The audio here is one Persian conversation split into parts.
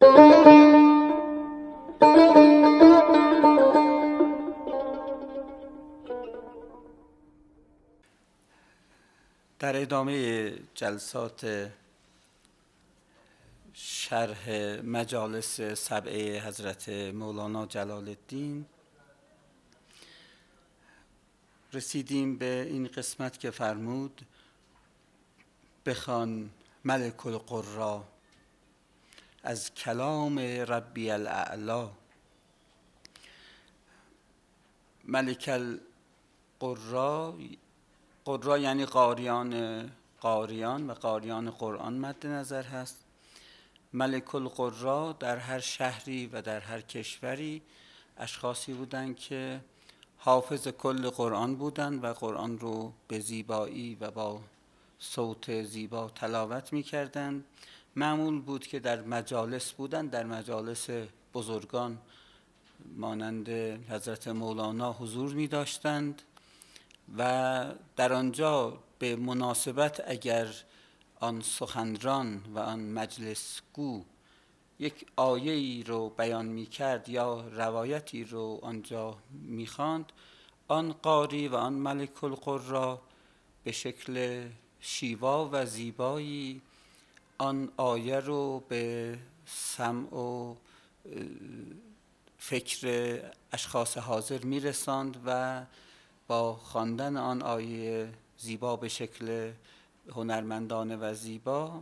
در ادامه جلسات شرح مجالس سبعه حضرت مولانا جلال الدین رسیدیم به این قسمت که فرمود بخوان ملک القرا از کلام ربی الاعلا ملک القرا قرا یعنی قاریان قاریان و قاریان قرآن مد نظر هست ملک القرا در هر شهری و در هر کشوری اشخاصی بودند که حافظ کل قرآن بودند و قرآن رو به زیبایی و با صوت زیبا تلاوت میکردند معمول بود که در مجالس بودند، در مجالس بزرگان مانند حضرت مولانا حضور می داشتند و در آنجا به مناسبت اگر آن سخنران و آن مجلس گو یک آیه ای رو بیان می کرد یا روایتی رو آنجا می خاند آن قاری و آن ملک القرا را به شکل شیوا و زیبایی آن آیه رو به سمع و فکر اشخاص حاضر میرساند و با خواندن آن آیه زیبا به شکل هنرمندانه و زیبا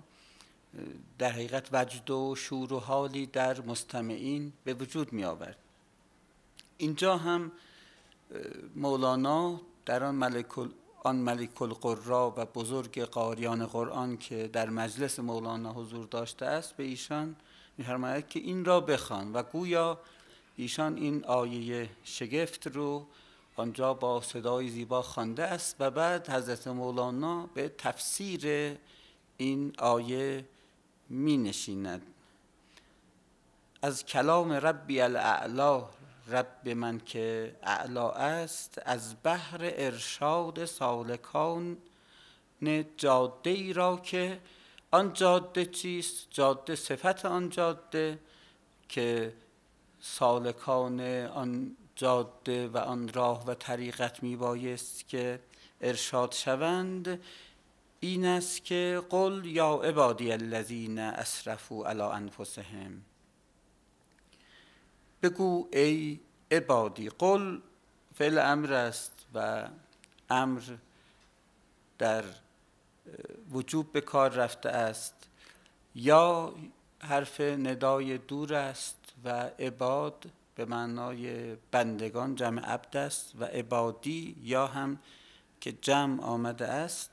در حقیقت وجد و شور و حالی در مستمعین به وجود می آورد اینجا هم مولانا در آن ملک آن ملک القرا و بزرگ قاریان قرآن که در مجلس مولانا حضور داشته است به ایشان میفرماید که این را بخوان و گویا ایشان این آیه شگفت رو آنجا با صدای زیبا خوانده است و بعد حضرت مولانا به تفسیر این آیه می نشیند از کلام ربی الاعلا رب من که اعلا است از بحر ارشاد سالکان جاده ای را که آن جاده چیست جاده صفت آن جاده که سالکان آن جاده و آن راه و طریقت می بایست که ارشاد شوند این است که قل یا عبادی الذین اسرفوا علی انفسهم بگو ای عبادی قل فعل امر است و امر در وجوب به کار رفته است یا حرف ندای دور است و عباد به معنای بندگان جمع عبد است و عبادی یا هم که جمع آمده است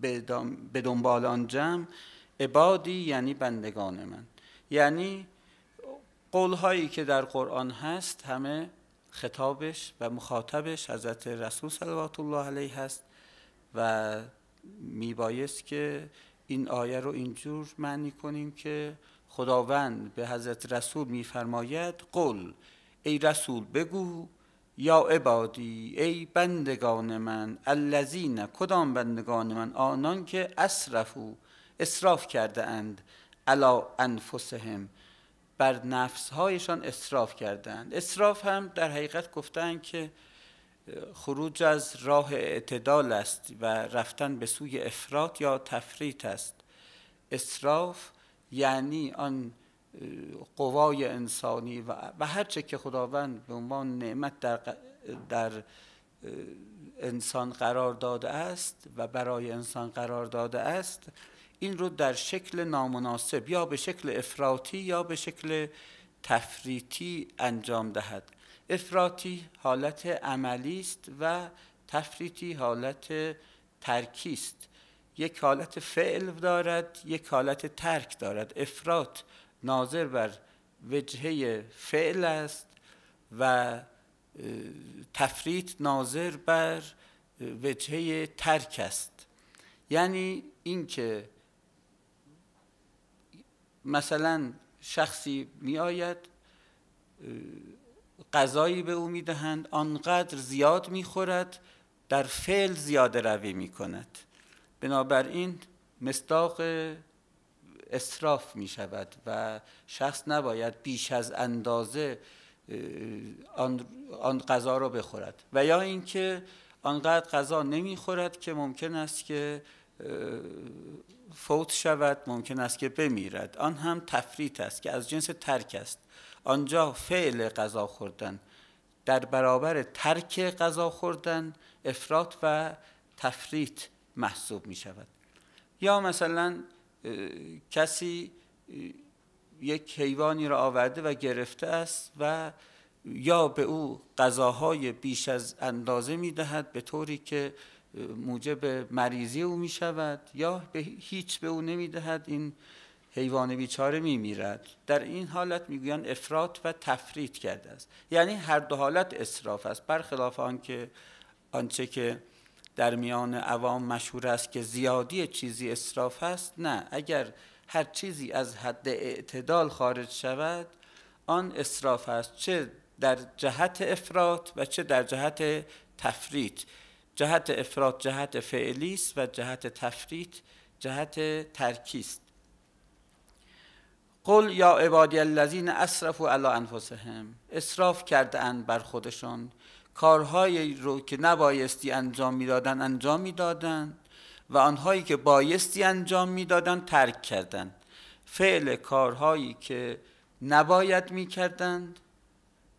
به دنبال آن جمع عبادی یعنی بندگان من یعنی هایی که در قرآن هست همه خطابش و مخاطبش حضرت رسول صلوات الله علیه هست و میبایست که این آیه رو اینجور معنی کنیم که خداوند به حضرت رسول میفرماید قل ای رسول بگو یا عبادی ای بندگان من الذین کدام بندگان من آنان که اسرفو اسراف کرده اند علا انفسهم بر نفسهایشان اصراف کردند اصراف هم در حقیقت گفتن که خروج از راه اعتدال است و رفتن به سوی افراد یا تفریط است اصراف یعنی آن قوای انسانی و هرچه که خداوند به عنوان نعمت در, در انسان قرار داده است و برای انسان قرار داده است این رو در شکل نامناسب یا به شکل افراطی یا به شکل تفریتی انجام دهد افراطی حالت عملی است و تفریتی حالت ترکی است یک حالت فعل دارد یک حالت ترک دارد افراط ناظر بر وجهه فعل است و تفریط ناظر بر وجهه ترک است یعنی اینکه مثلا شخصی میآید غذایی به او میدهند آنقدر زیاد میخورد در فعل زیاده روی میکند بنابراین مصداق اصراف می شود و شخص نباید بیش از اندازه آن, قضا را بخورد و یا اینکه آنقدر غذا نمیخورد که ممکن است که فوت شود ممکن است که بمیرد آن هم تفریط است که از جنس ترک است آنجا فعل غذا خوردن در برابر ترک غذا خوردن افراد و تفریط محسوب می شود یا مثلا کسی یک حیوانی را آورده و گرفته است و یا به او غذاهای بیش از اندازه می دهد به طوری که موجب مریضی او می شود یا به هیچ به او نمیدهد این حیوان بیچاره می میرد در این حالت میگویند افراد و تفرید کرده است یعنی هر دو حالت اصراف است برخلاف آنکه آنچه که در میان عوام مشهور است که زیادی چیزی اصراف است نه اگر هر چیزی از حد اعتدال خارج شود آن اصراف است چه در جهت افراد و چه در جهت تفرید جهت افراد جهت فعلی است و جهت تفریط جهت ترکیست قل یا عبادی الذین اسرفوا علی انفسهم اسراف کردند بر خودشان کارهایی رو که نبایستی انجام میدادند انجام میدادند و آنهایی که بایستی انجام میدادند ترک کردند فعل کارهایی که نباید میکردند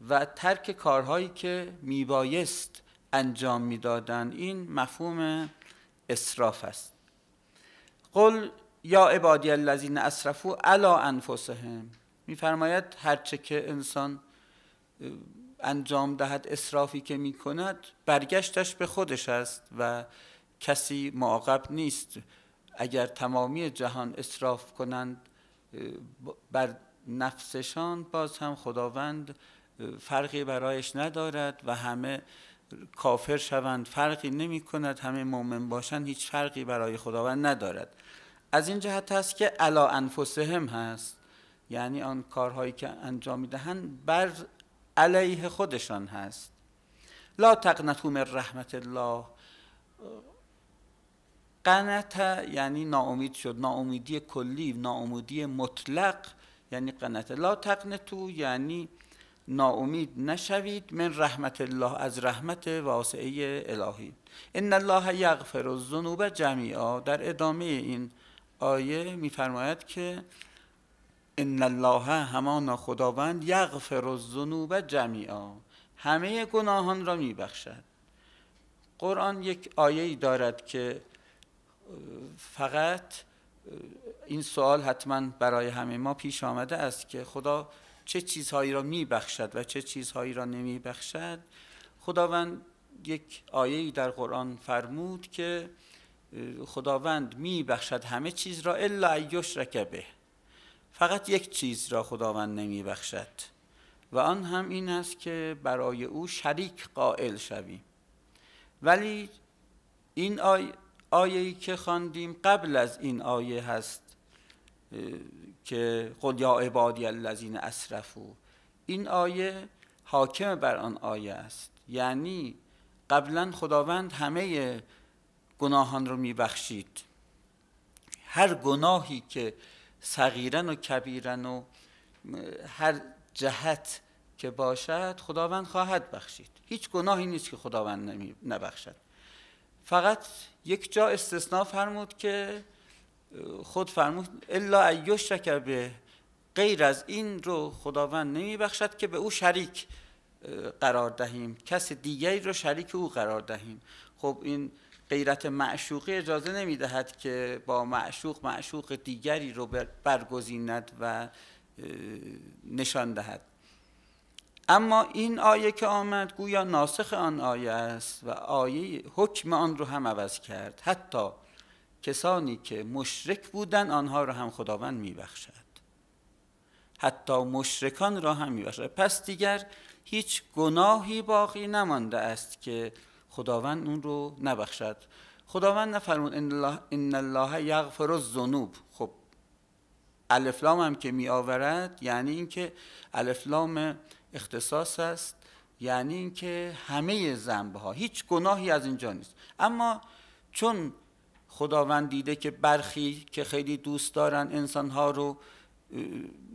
و ترک کارهایی که میبایست انجام میدادن این مفهوم اسراف است قل یا عبادی الذین اسرفوا علی انفسهم میفرماید هرچه که انسان انجام دهد اسرافی که می کند برگشتش به خودش است و کسی معاقب نیست اگر تمامی جهان اسراف کنند بر نفسشان باز هم خداوند فرقی برایش ندارد و همه کافر شوند فرقی نمی کند همه مؤمن باشند هیچ فرقی برای خداوند ندارد از این جهت هست که علا انفسهم هست یعنی آن کارهایی که انجام میدهند بر علیه خودشان هست لا تقنتوم رحمت الله قنت یعنی ناامید شد ناامیدی کلی ناامیدی مطلق یعنی قنت لا تقنتو یعنی ناامید نشوید من رحمت الله از رحمت واسعه الهی ان الله یغفر الذنوب جمیعا در ادامه این آیه میفرماید که ان الله همان خداوند یغفر الذنوب جمیعا همه گناهان را میبخشد قرآن یک آیه ای دارد که فقط این سوال حتما برای همه ما پیش آمده است که خدا چه چیزهایی را میبخشد و چه چیزهایی را نمیبخشد خداوند یک آیه در قرآن فرمود که خداوند میبخشد همه چیز را الا یشرک رکبه فقط یک چیز را خداوند نمیبخشد و آن هم این است که برای او شریک قائل شویم ولی این آی... ای که خواندیم قبل از این آیه هست که قل یا عبادی الذین اسرفوا این آیه حاکم بر آن آیه است یعنی قبلا خداوند همه گناهان رو میبخشید هر گناهی که صغیرن و کبیرن و هر جهت که باشد خداوند خواهد بخشید هیچ گناهی نیست که خداوند نبخشد فقط یک جا استثناء فرمود که خود فرمود الا ایش به غیر از این رو خداوند بخشد که به او شریک قرار دهیم کس دیگری رو شریک او قرار دهیم خب این غیرت معشوقی اجازه دهد که با معشوق معشوق دیگری رو برگزیند و نشان دهد اما این آیه که آمد گویا ناسخ آن آیه است و آیه حکم آن رو هم عوض کرد حتی کسانی که مشرک بودن آنها را هم خداوند میبخشد حتی مشرکان را هم میبخشد پس دیگر هیچ گناهی باقی نمانده است که خداوند اون رو نبخشد خداوند نفرمون ان الله, یغفر الذنوب خب الفلام هم که می آورد یعنی اینکه الفلام اختصاص است یعنی اینکه همه ها هیچ گناهی از اینجا نیست اما چون خداوند دیده که برخی که خیلی دوست دارن انسانها رو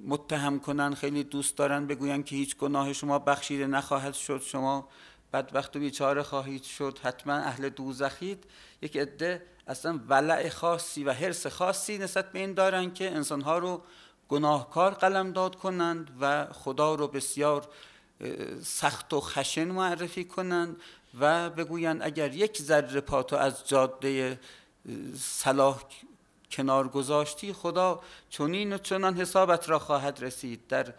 متهم کنن خیلی دوست دارن بگوین که هیچ گناه شما بخشیده نخواهد شد شما وقت و بیچاره خواهید شد حتما اهل دوزخید یک عده اصلا ولع خاصی و حرس خاصی نسبت به این دارن که انسانها رو گناهکار قلمداد کنند و خدا رو بسیار سخت و خشن معرفی کنند و بگویند اگر یک ذره پاتو از جاده صلاح کنار گذاشتی خدا چنین و چنان حسابت را خواهد رسید در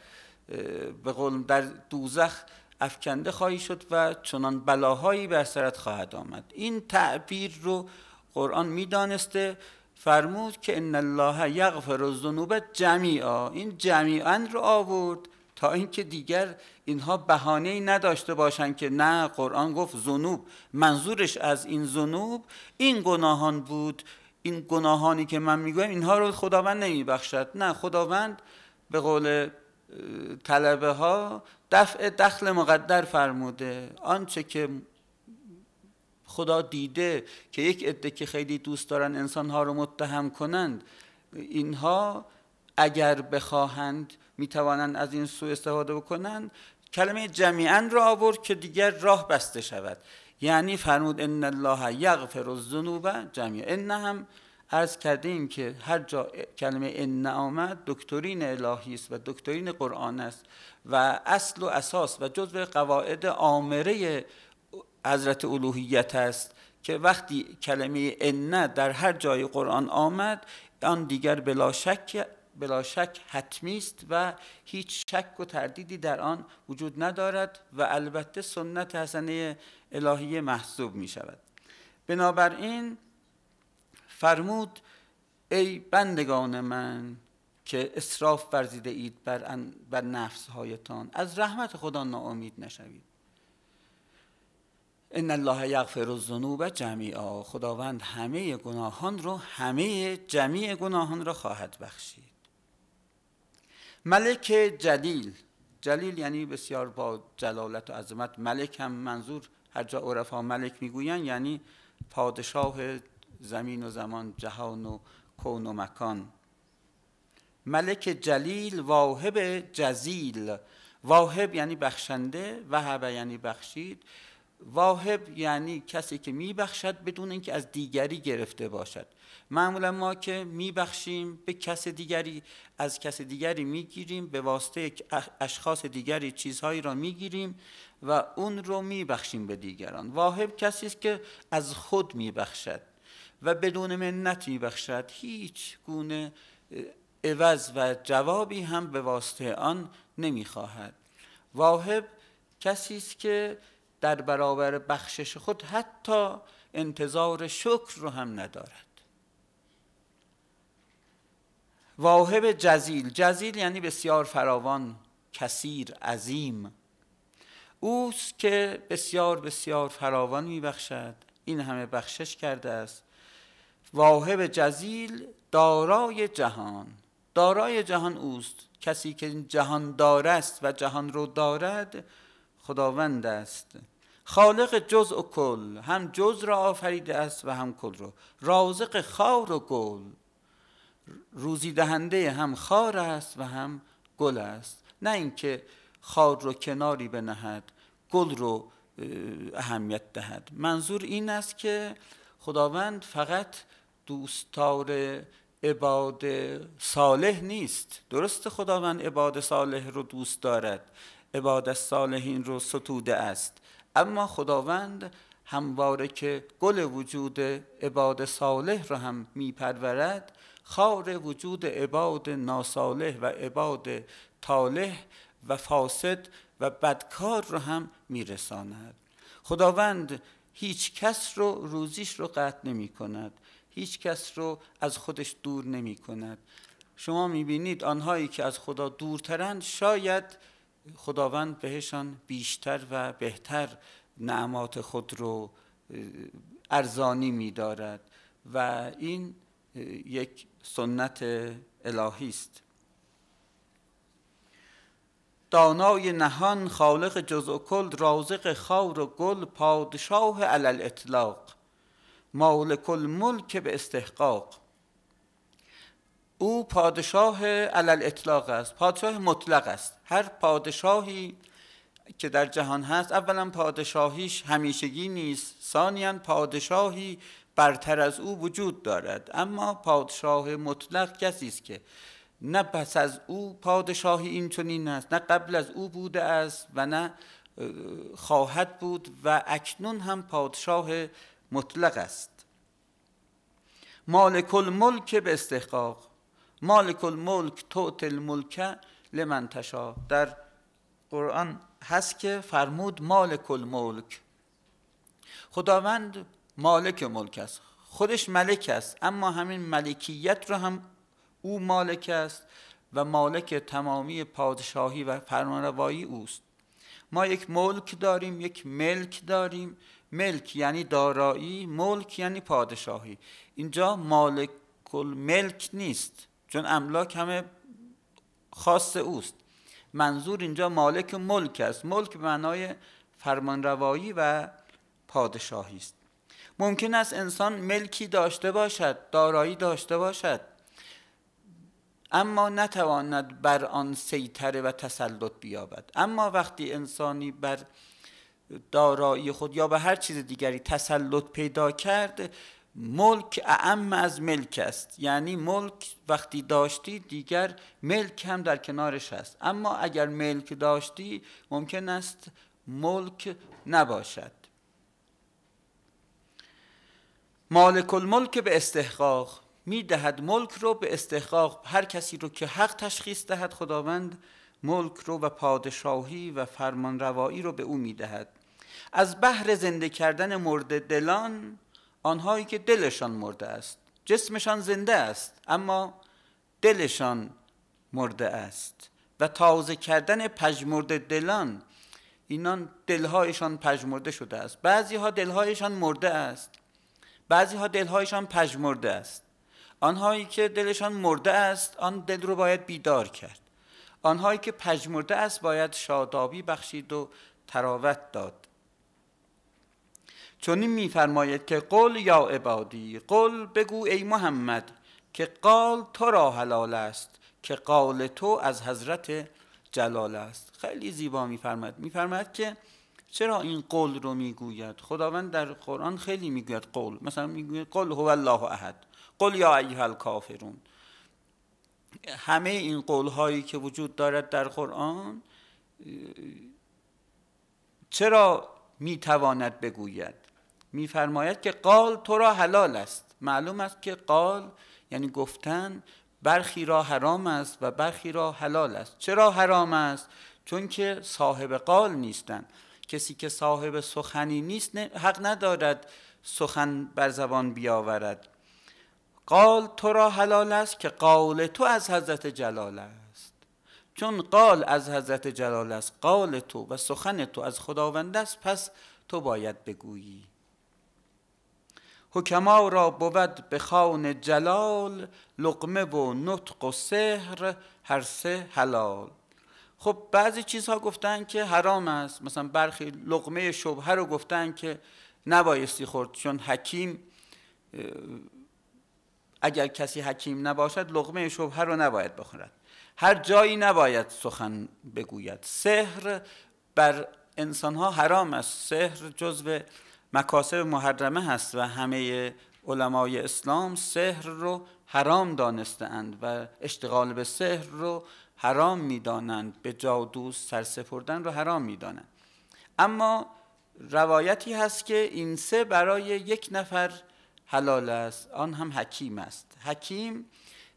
به قول در دوزخ افکنده خواهی شد و چنان بلاهایی بر سرت خواهد آمد این تعبیر رو قرآن میدانسته فرمود که ان الله یغفر الذنوب جمیعا این جمیعا رو آورد تا اینکه دیگر اینها بهانه ای نداشته باشند که نه قرآن گفت زنوب منظورش از این زنوب این گناهان بود این گناهانی که من میگویم اینها رو خداوند نمیبخشد نه خداوند به قول طلبه ها دفع دخل مقدر فرموده آنچه که خدا دیده که یک عده که خیلی دوست دارن انسانها رو متهم کنند اینها اگر بخواهند توانند از این سو استفاده بکنند کلمه جمیعا را آورد که دیگر راه بسته شود یعنی فرمود ان الله یغفر الذنوب جمعی ان هم عرض کرده ایم که هر جا کلمه ان آمد دکترین الهی است و دکترین قرآن است و اصل و اساس و جزء قواعد عامره حضرت الوهیت است که وقتی کلمه ان در هر جای قرآن آمد آن دیگر بلا شک بلا شک حتمی است و هیچ شک و تردیدی در آن وجود ندارد و البته سنت حسنه الهی محسوب می شود بنابراین فرمود ای بندگان من که اصراف برزیده اید بر, ان نفس هایتان از رحمت خدا ناامید نشوید ان الله یغفر الذنوب جمیعا خداوند همه گناهان رو همه جمیع گناهان را خواهد بخشید ملک جلیل جلیل یعنی بسیار با جلالت و عظمت ملک هم منظور هر جا عرفا ملک میگوین یعنی پادشاه زمین و زمان جهان و کون و مکان ملک جلیل واهب جزیل واهب یعنی بخشنده وهب یعنی بخشید واهب یعنی کسی که میبخشد بدون اینکه از دیگری گرفته باشد معمولا ما که میبخشیم به کس دیگری از کس دیگری میگیریم به واسطه اشخاص دیگری چیزهایی را میگیریم و اون رو میبخشیم به دیگران واهب کسی است که از خود میبخشد و بدون منت میبخشد هیچ گونه عوض و جوابی هم به واسطه آن نمیخواهد واهب کسی است که در برابر بخشش خود حتی انتظار شکر رو هم ندارد واهب جزیل جزیل یعنی بسیار فراوان کثیر عظیم اوست که بسیار بسیار فراوان میبخشد این همه بخشش کرده است واهب جزیل دارای جهان دارای جهان اوست کسی که جهان دارست و جهان رو دارد خداوند است خالق جز و کل هم جز را آفریده است و هم کل را رازق خار و گل روزی دهنده هم خار است و هم گل است نه اینکه خار رو کناری بنهد گل رو اهمیت دهد منظور این است که خداوند فقط دوستار عباد صالح نیست درست خداوند عباد صالح رو دوست دارد عباد صالحین رو ستوده است اما خداوند همواره که گل وجود عباد صالح را هم میپرورد خار وجود عباد ناصالح و عباد طالح و فاسد و بدکار را هم میرساند خداوند هیچ کس رو روزیش رو قطع نمی کند هیچ کس رو از خودش دور نمی کند شما می بینید آنهایی که از خدا دورترند شاید خداوند بهشان بیشتر و بهتر نعمات خود رو ارزانی می دارد و این یک سنت الهی است دانای نهان خالق جز و کل رازق خاور و گل پادشاه علل اطلاق مالک الملک به استحقاق او پادشاه علل اطلاق است پادشاه مطلق است هر پادشاهی که در جهان هست اولا پادشاهیش همیشگی نیست ثانیا پادشاهی برتر از او وجود دارد اما پادشاه مطلق کسی است که نه پس از او پادشاهی اینچنین است نه قبل از او بوده است و نه خواهد بود و اکنون هم پادشاه مطلق است مالک الملک به استحقاق مالک الملک توت الملکه لمن تشا در قرآن هست که فرمود مالک الملک خداوند مالک ملک است خودش ملک است اما همین ملکیت رو هم او مالک است و مالک تمامی پادشاهی و فرمانروایی اوست ما یک ملک داریم یک ملک داریم ملک یعنی دارایی ملک یعنی پادشاهی اینجا مالک ملک نیست چون املاک همه خاص اوست منظور اینجا مالک ملک است ملک به معنای فرمانروایی و پادشاهی است ممکن است انسان ملکی داشته باشد دارایی داشته باشد اما نتواند بر آن سیطره و تسلط بیابد اما وقتی انسانی بر دارایی خود یا به هر چیز دیگری تسلط پیدا کرد ملک اعم از ملک است یعنی ملک وقتی داشتی دیگر ملک هم در کنارش است اما اگر ملک داشتی ممکن است ملک نباشد مالک الملک به استحقاق میدهد ملک رو به استحقاق هر کسی رو که حق تشخیص دهد خداوند ملک رو و پادشاهی و فرمانروایی رو به او میدهد از بحر زنده کردن مرد دلان آنهایی که دلشان مرده است جسمشان زنده است اما دلشان مرده است و تازه کردن پژمرده دلان اینان دلهایشان پژمرده شده است بعضی ها دلهایشان مرده است بعضی ها دلهایشان پژمرده است آنهایی که دلشان مرده است آن دل رو باید بیدار کرد آنهایی که پژمرده است باید شادابی بخشید و تراوت داد چون میفرماید که قول یا عبادی قول بگو ای محمد که قال تو را حلال است که قال تو از حضرت جلال است خیلی زیبا میفرماید میفرماید که چرا این قول رو میگوید خداوند در قرآن خیلی میگوید قول مثلا میگوید قول هو الله احد قل یا ایها الکافرون همه این قول هایی که وجود دارد در قرآن چرا میتواند بگوید میفرماید که قال تو را حلال است معلوم است که قال یعنی گفتن برخی را حرام است و برخی را حلال است چرا حرام است چون که صاحب قال نیستند کسی که صاحب سخنی نیست حق ندارد سخن بر زبان بیاورد قال تو را حلال است که قال تو از حضرت جلال است چون قال از حضرت جلال است قال تو و سخن تو از خداوند است پس تو باید بگویی حکما را بود به خان جلال لقمه و نطق و سهر هر سه حلال خب بعضی چیزها گفتن که حرام است مثلا برخی لقمه شبهه رو گفتن که نبایستی خورد چون حکیم اگر کسی حکیم نباشد لقمه شبهه رو نباید بخورد هر جایی نباید سخن بگوید سحر بر انسانها حرام است سحر جزو مکاسب محرمه هست و همه علمای اسلام سحر رو حرام دانستند و اشتغال به سحر رو حرام میدانند به جادو سرسپردن رو حرام میدانند اما روایتی هست که این سه برای یک نفر حلال است آن هم حکیم است حکیم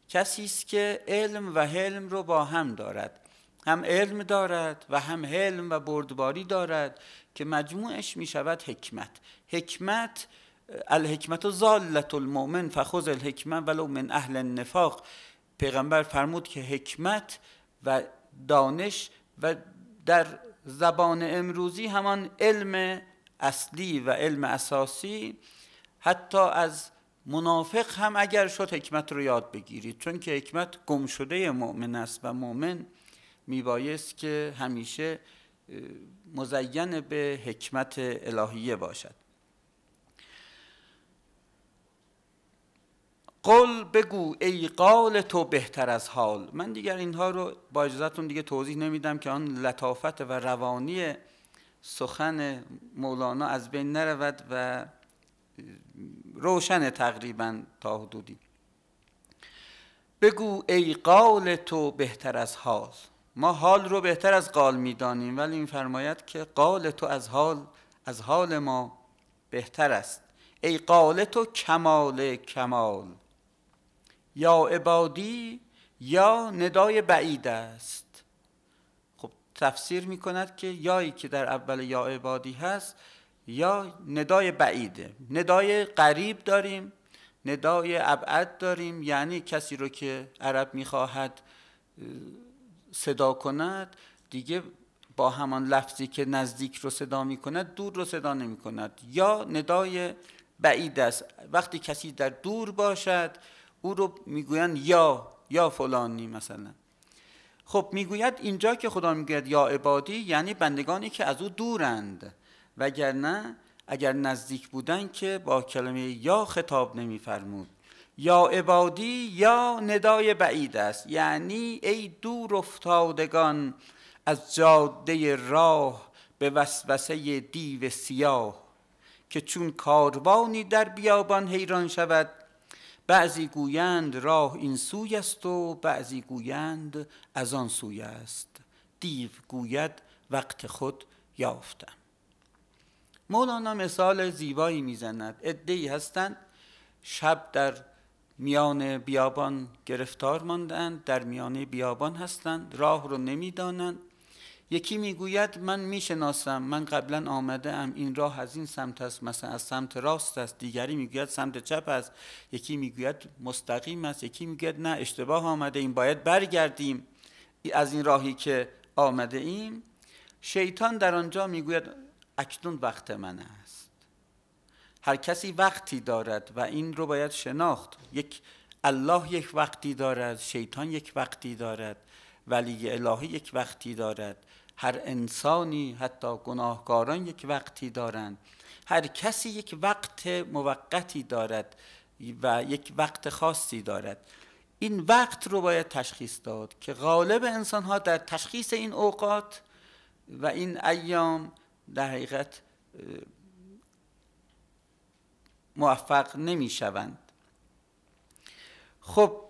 کسی است که علم و حلم رو با هم دارد هم علم دارد و هم حلم و بردباری دارد که مجموعش می شود حکمت حکمت الحکمت و زالت المؤمن فخذ الحکمه ولو من اهل النفاق پیغمبر فرمود که حکمت و دانش و در زبان امروزی همان علم اصلی و علم اساسی حتی از منافق هم اگر شد حکمت رو یاد بگیرید چون که حکمت گم شده مؤمن است و مؤمن میبایست که همیشه مزین به حکمت الهیه باشد قل بگو ای قال تو بهتر از حال من دیگر اینها رو با اجازهتون دیگه توضیح نمیدم که آن لطافت و روانی سخن مولانا از بین نرود و روشن تقریبا تا حدودی بگو ای قال تو بهتر از حال ما حال رو بهتر از قال میدانیم ولی این فرماید که قال تو از حال از حال ما بهتر است ای قال تو کمال کمال یا عبادی یا ندای بعید است خب تفسیر می کند که یایی که در اول یا عبادی هست یا ندای بعیده ندای قریب داریم ندای ابعد داریم یعنی کسی رو که عرب میخواهد صدا کند دیگه با همان لفظی که نزدیک رو صدا می کند دور رو صدا نمی کند یا ندای بعید است وقتی کسی در دور باشد او رو میگویند یا یا فلانی مثلا خب میگوید اینجا که خدا میگوید یا عبادی یعنی بندگانی که از او دورند وگرنه اگر نزدیک بودن که با کلمه یا خطاب نمیفرمود یا عبادی یا ندای بعید است یعنی ای دور افتادگان از جاده راه به وسوسه دیو سیاه که چون کاروانی در بیابان حیران شود بعضی گویند راه این سوی است و بعضی گویند از آن سوی است دیو گوید وقت خود یافتم مولانا مثال زیبایی میزند ادهی هستند شب در میان بیابان گرفتار ماندند در میانه بیابان هستند راه رو نمیدانند یکی میگوید من میشناسم من قبلا آمده ام این راه از این سمت است مثلا از سمت راست است دیگری میگوید سمت چپ است یکی میگوید مستقیم است یکی میگوید نه اشتباه آمده این باید برگردیم از این راهی که آمده ایم شیطان در آنجا میگوید اکنون وقت من هر کسی وقتی دارد و این رو باید شناخت یک الله یک وقتی دارد شیطان یک وقتی دارد ولی الهی یک وقتی دارد هر انسانی حتی گناهکاران یک وقتی دارند هر کسی یک وقت موقتی دارد و یک وقت خاصی دارد این وقت رو باید تشخیص داد که غالب انسان ها در تشخیص این اوقات و این ایام در حقیقت موفق نمی شوند خب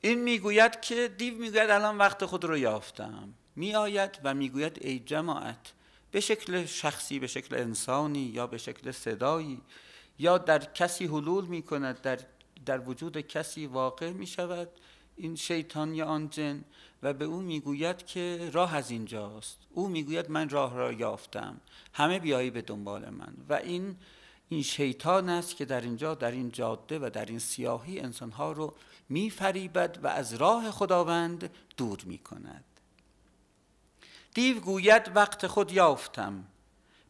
این میگوید که دیو میگوید الان وقت خود رو یافتم میآید و میگوید ای جماعت به شکل شخصی به شکل انسانی یا به شکل صدایی یا در کسی حلول می کند در, در وجود کسی واقع می شود این شیطان یا آن جن و به او میگوید که راه از اینجاست او میگوید من راه را یافتم همه بیایی به دنبال من و این این شیطان است که در اینجا در این جاده و در این سیاهی انسانها رو میفریبد و از راه خداوند دور می کند دیو گوید وقت خود یافتم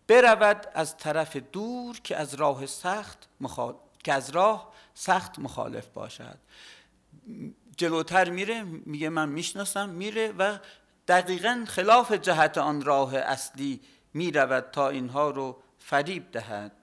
برود از طرف دور که از راه سخت مخال... که از راه سخت مخالف باشد جلوتر میره میگه من میشناسم میره و دقیقا خلاف جهت آن راه اصلی میرود تا اینها رو فریب دهد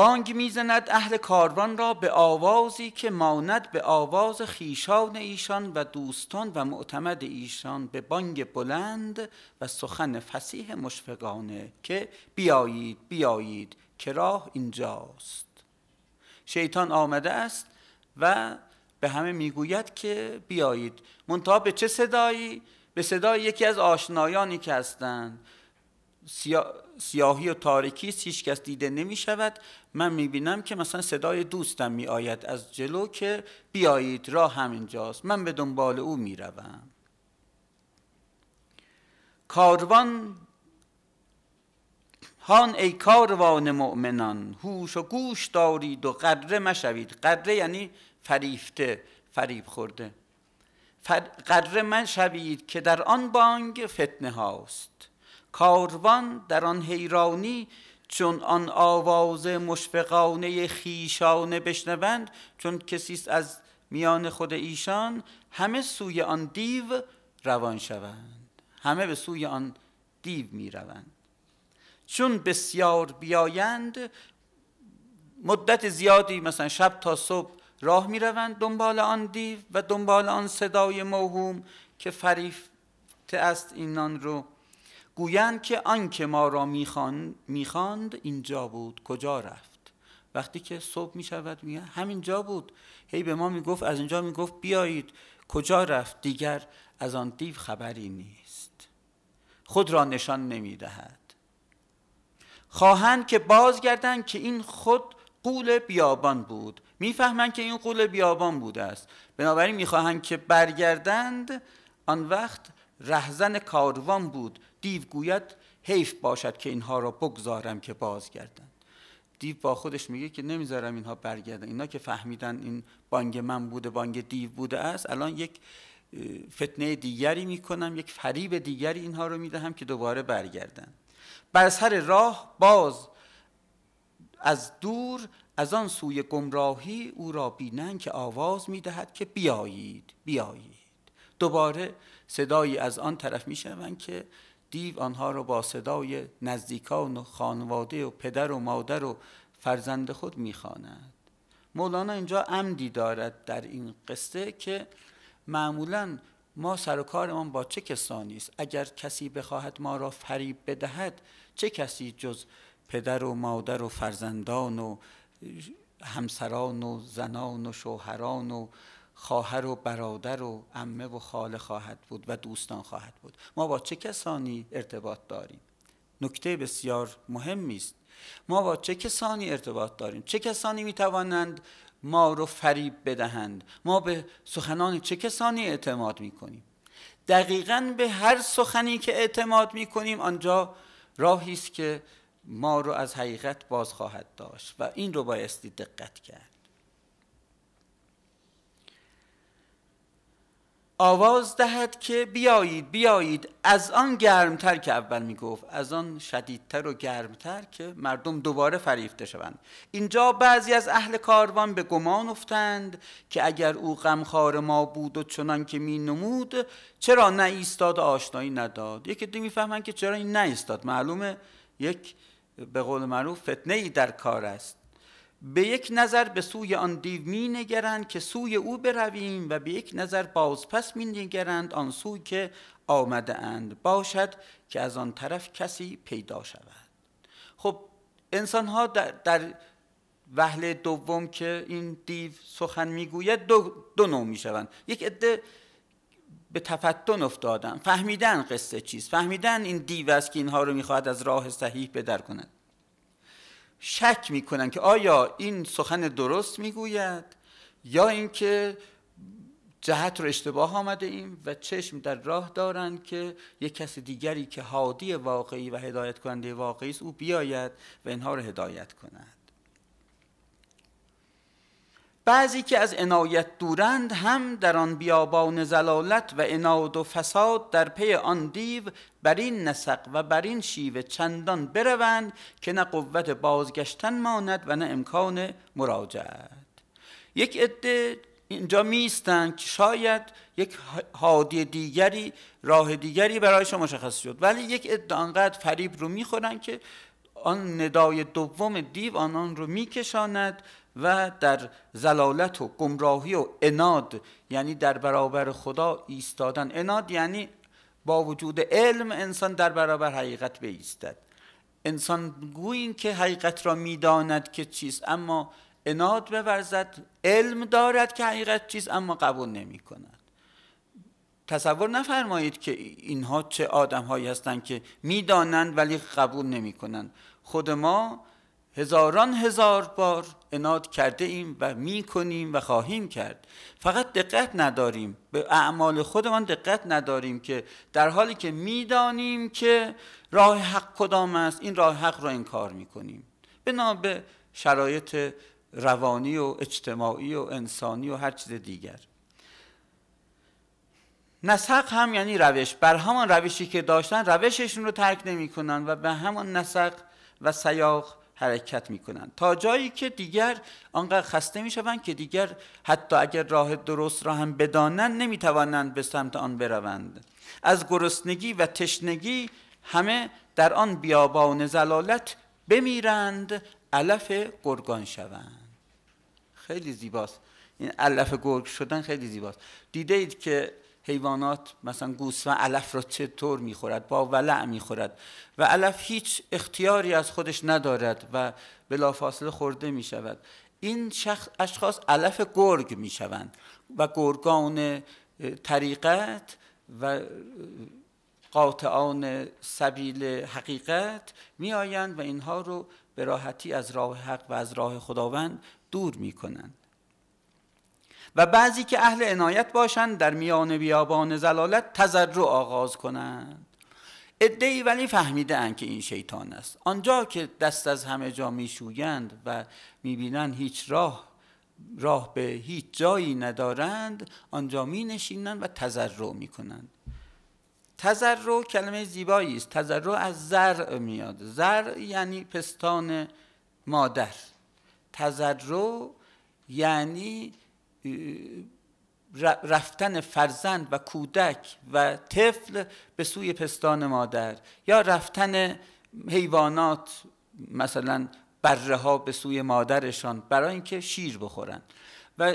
بانگ میزند اهل کاروان را به آوازی که ماند به آواز خیشان ایشان و دوستان و معتمد ایشان به بانگ بلند و سخن فسیح مشفقانه که بیایید بیایید که راه اینجاست شیطان آمده است و به همه میگوید که بیایید منتها به چه صدایی؟ به صدای یکی از آشنایانی که هستند سیا... سیاهی و تاریکی است هیچ کس دیده نمی شود من می بینم که مثلا صدای دوستم می آید از جلو که بیایید راه همینجاست من به دنبال او می کاروان هان ای کاروان مؤمنان هوش و گوش دارید و قره مشوید قره یعنی فریفته فریب خورده قره من شوید که در آن بانگ فتنه هاست کاروان در آن حیرانی چون آن آواز مشفقانه خیشانه بشنوند چون کسی از میان خود ایشان همه سوی آن دیو روان شوند همه به سوی آن دیو می روند چون بسیار بیایند مدت زیادی مثلا شب تا صبح راه می روند دنبال آن دیو و دنبال آن صدای موهوم که فریفته است اینان رو گویند که آن که ما را میخواند میخواند اینجا بود کجا رفت وقتی که صبح میشود میگن همینجا بود هی به ما میگفت از اینجا میگفت بیایید کجا رفت دیگر از آن دیو خبری نیست خود را نشان نمیدهد خواهند که بازگردند که این خود قول بیابان بود میفهمند که این قول بیابان بوده است بنابراین میخواهند که برگردند آن وقت رهزن کاروان بود دیو گوید حیف باشد که اینها را بگذارم که بازگردند دیو با خودش میگه که نمیذارم اینها برگردن اینا که فهمیدن این بانگ من بوده بانگ دیو بوده است الان یک فتنه دیگری میکنم یک فریب دیگری اینها رو میدهم که دوباره برگردن بر سر راه باز از دور از آن سوی گمراهی او را بینن که آواز میدهد که بیایید بیایید دوباره صدایی از آن طرف میشون که دیو آنها را با صدای نزدیکان و خانواده و پدر و مادر و فرزند خود میخواند مولانا اینجا عمدی دارد در این قصه که معمولا ما سر و کارمان با چه کسانی است اگر کسی بخواهد ما را فریب بدهد چه کسی جز پدر و مادر و فرزندان و همسران و زنان و شوهران و خواهر و برادر و عمه و خاله خواهد بود و دوستان خواهد بود ما با چه کسانی ارتباط داریم نکته بسیار مهمی است ما با چه کسانی ارتباط داریم چه کسانی می توانند ما رو فریب بدهند ما به سخنان چه کسانی اعتماد می کنیم دقیقا به هر سخنی که اعتماد می کنیم آنجا راهی است که ما رو از حقیقت باز خواهد داشت و این رو بایستی دقت کرد آواز دهد که بیایید بیایید از آن گرمتر که اول گفت از آن شدیدتر و گرمتر که مردم دوباره فریفته شوند اینجا بعضی از اهل کاروان به گمان افتند که اگر او غمخوار ما بود و چنان که می نمود چرا نه ایستاد آشنایی نداد یکی دیگه میفهمند که چرا این نه ایستاد معلومه یک به قول معروف فتنه ای در کار است به یک نظر به سوی آن دیو می نگرند که سوی او برویم و به یک نظر پس می نگرند آن سوی که آمده اند باشد که از آن طرف کسی پیدا شود خب انسان ها در, در دوم که این دیو سخن میگوید دو, دو نوع می شوند یک عده به تفتن افتادن فهمیدن قصه چیست فهمیدن این دیو است که اینها رو میخواهد از راه صحیح بدر کند شک میکنن که آیا این سخن درست میگوید یا اینکه جهت رو اشتباه آمده ایم و چشم در راه دارند که یک کس دیگری که حادی واقعی و هدایت کننده واقعی است او بیاید و اینها رو هدایت کند بعضی که از عنایت دورند هم در آن بیابان زلالت و اناد و فساد در پی آن دیو بر این نسق و بر این شیوه چندان بروند که نه قوت بازگشتن ماند و نه امکان مراجعت یک عده اینجا میستند که شاید یک حادی دیگری راه دیگری برایشان مشخص شد ولی یک عده آنقدر فریب رو میخورند که آن ندای دوم دیو آنان رو میکشاند و در زلالت و گمراهی و اناد یعنی در برابر خدا ایستادن اناد یعنی با وجود علم انسان در برابر حقیقت بیستد انسان گویین که حقیقت را میداند که چیست اما اناد بورزد علم دارد که حقیقت چیست اما قبول نمی کند تصور نفرمایید که اینها چه آدم هایی هستند که میدانند ولی قبول نمی کنند خود ما هزاران هزار بار اناد کرده ایم و می کنیم و خواهیم کرد فقط دقت نداریم به اعمال خودمان دقت نداریم که در حالی که میدانیم که راه حق کدام است این راه حق را انکار می کنیم به شرایط روانی و اجتماعی و انسانی و هر چیز دیگر نسق هم یعنی روش بر همان روشی که داشتن روششون رو ترک نمی کنن و به همان نسق و سیاق حرکت میکنند تا جایی که دیگر آنقدر خسته میشون که دیگر حتی اگر راه درست را هم بدانند نمیتوانند به سمت آن بروند از گرسنگی و تشنگی همه در آن بیابان زلالت بمیرند علف گرگان شوند خیلی زیباست این علف گرگ شدن خیلی زیباست دیدید که حیوانات مثلا و علف را چطور میخورد با ولع میخورد و علف هیچ اختیاری از خودش ندارد و بلافاصله خورده میشود این شخص اشخاص علف گرگ میشوند و گرگان طریقت و قاطعان سبیل حقیقت میآیند و اینها رو به راحتی از راه حق و از راه خداوند دور میکنند و بعضی که اهل عنایت باشند در میان بیابان زلالت رو آغاز کنند ای ولی فهمیده که این شیطان است آنجا که دست از همه جا میشویند و میبینند هیچ راه راه به هیچ جایی ندارند آنجا می نشینند و تزرع می کنند کلمه زیبایی است تزرع از زرع میاد زرع یعنی پستان مادر تزرع یعنی رفتن فرزند و کودک و طفل به سوی پستان مادر یا رفتن حیوانات مثلا بره ها به سوی مادرشان برای اینکه شیر بخورن و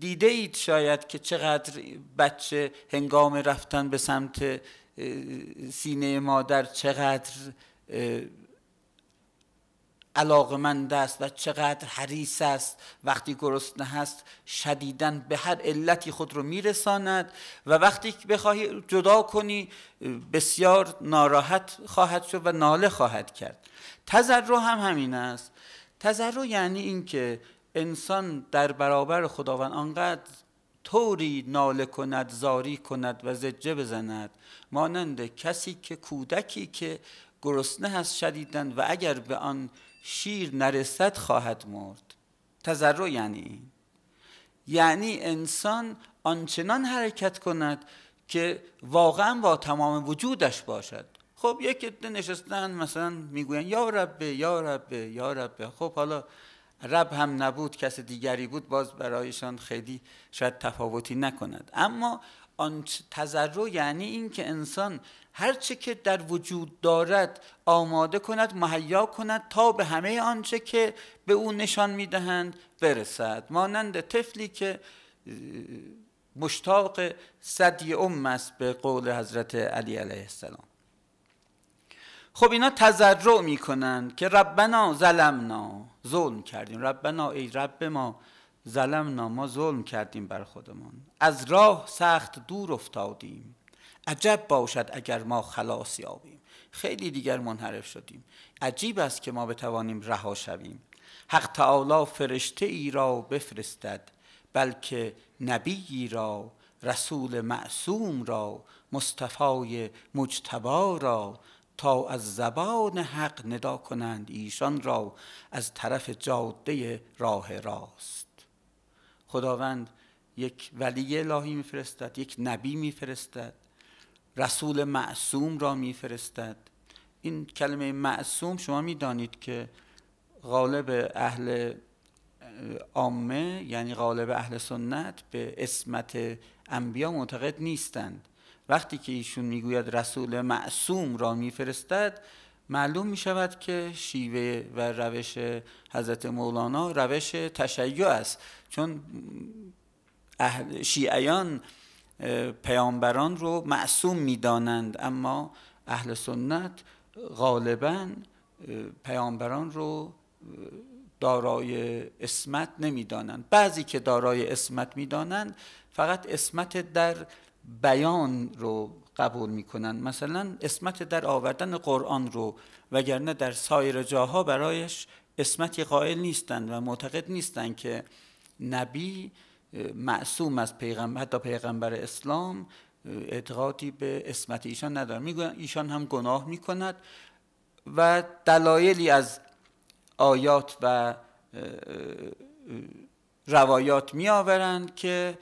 دیده اید شاید که چقدر بچه هنگام رفتن به سمت سینه مادر چقدر علاقمند است و چقدر حریص است وقتی گرسنه هست شدیدن به هر علتی خود رو میرساند و وقتی که بخواهی جدا کنی بسیار ناراحت خواهد شد و ناله خواهد کرد رو هم همین است رو یعنی اینکه انسان در برابر خداوند آنقدر طوری ناله کند زاری کند و زجه بزند مانند کسی که کودکی که گرسنه هست شدیدن و اگر به آن شیر نرسد خواهد مرد تذرو یعنی این یعنی انسان آنچنان حرکت کند که واقعا با تمام وجودش باشد خب یک عده نشستن مثلا میگوین یا ربه یا ربه یا ربه خب حالا رب هم نبود کس دیگری بود باز برایشان خیلی شاید تفاوتی نکند اما آن تذرع یعنی که انسان هرچه که در وجود دارد آماده کند مهیا کند تا به همه آنچه که به او نشان میدهند برسد مانند طفلی که مشتاق صدی ام است به قول حضرت علی علیه السلام خب اینا می کنند که ربنا ظلمنا ظلم کردیم ربنا ای رب ما ظلمنا ما ظلم کردیم بر خودمان از راه سخت دور افتادیم عجب باشد اگر ما خلاص یابیم خیلی دیگر منحرف شدیم عجیب است که ما بتوانیم رها شویم حق تعالی فرشته ای را بفرستد بلکه نبی را رسول معصوم را مصطفی مجتبا را تا از زبان حق ندا کنند ایشان را از طرف جاده راه راست خداوند یک ولی الهی میفرستد یک نبی میفرستد رسول معصوم را میفرستد این کلمه معصوم شما میدانید که غالب اهل عامه یعنی غالب اهل سنت به اسمت انبیا معتقد نیستند وقتی که ایشون میگوید رسول معصوم را میفرستد معلوم می شود که شیوه و روش حضرت مولانا روش تشیع است چون اهل شیعیان پیامبران رو معصوم میدانند اما اهل سنت غالبا پیامبران رو دارای اسمت نمیدانند بعضی که دارای اسمت میدانند فقط اسمت در بیان رو قبول میکنند مثلا اسمت در آوردن قرآن رو وگرنه در سایر جاها برایش اسمتی قائل نیستند و معتقد نیستند که نبی معصوم از پیغمبر حتی پیغمبر اسلام اعتقادی به اسمت ایشان ندارن ایشان هم گناه میکند و دلایلی از آیات و روایات میآورند که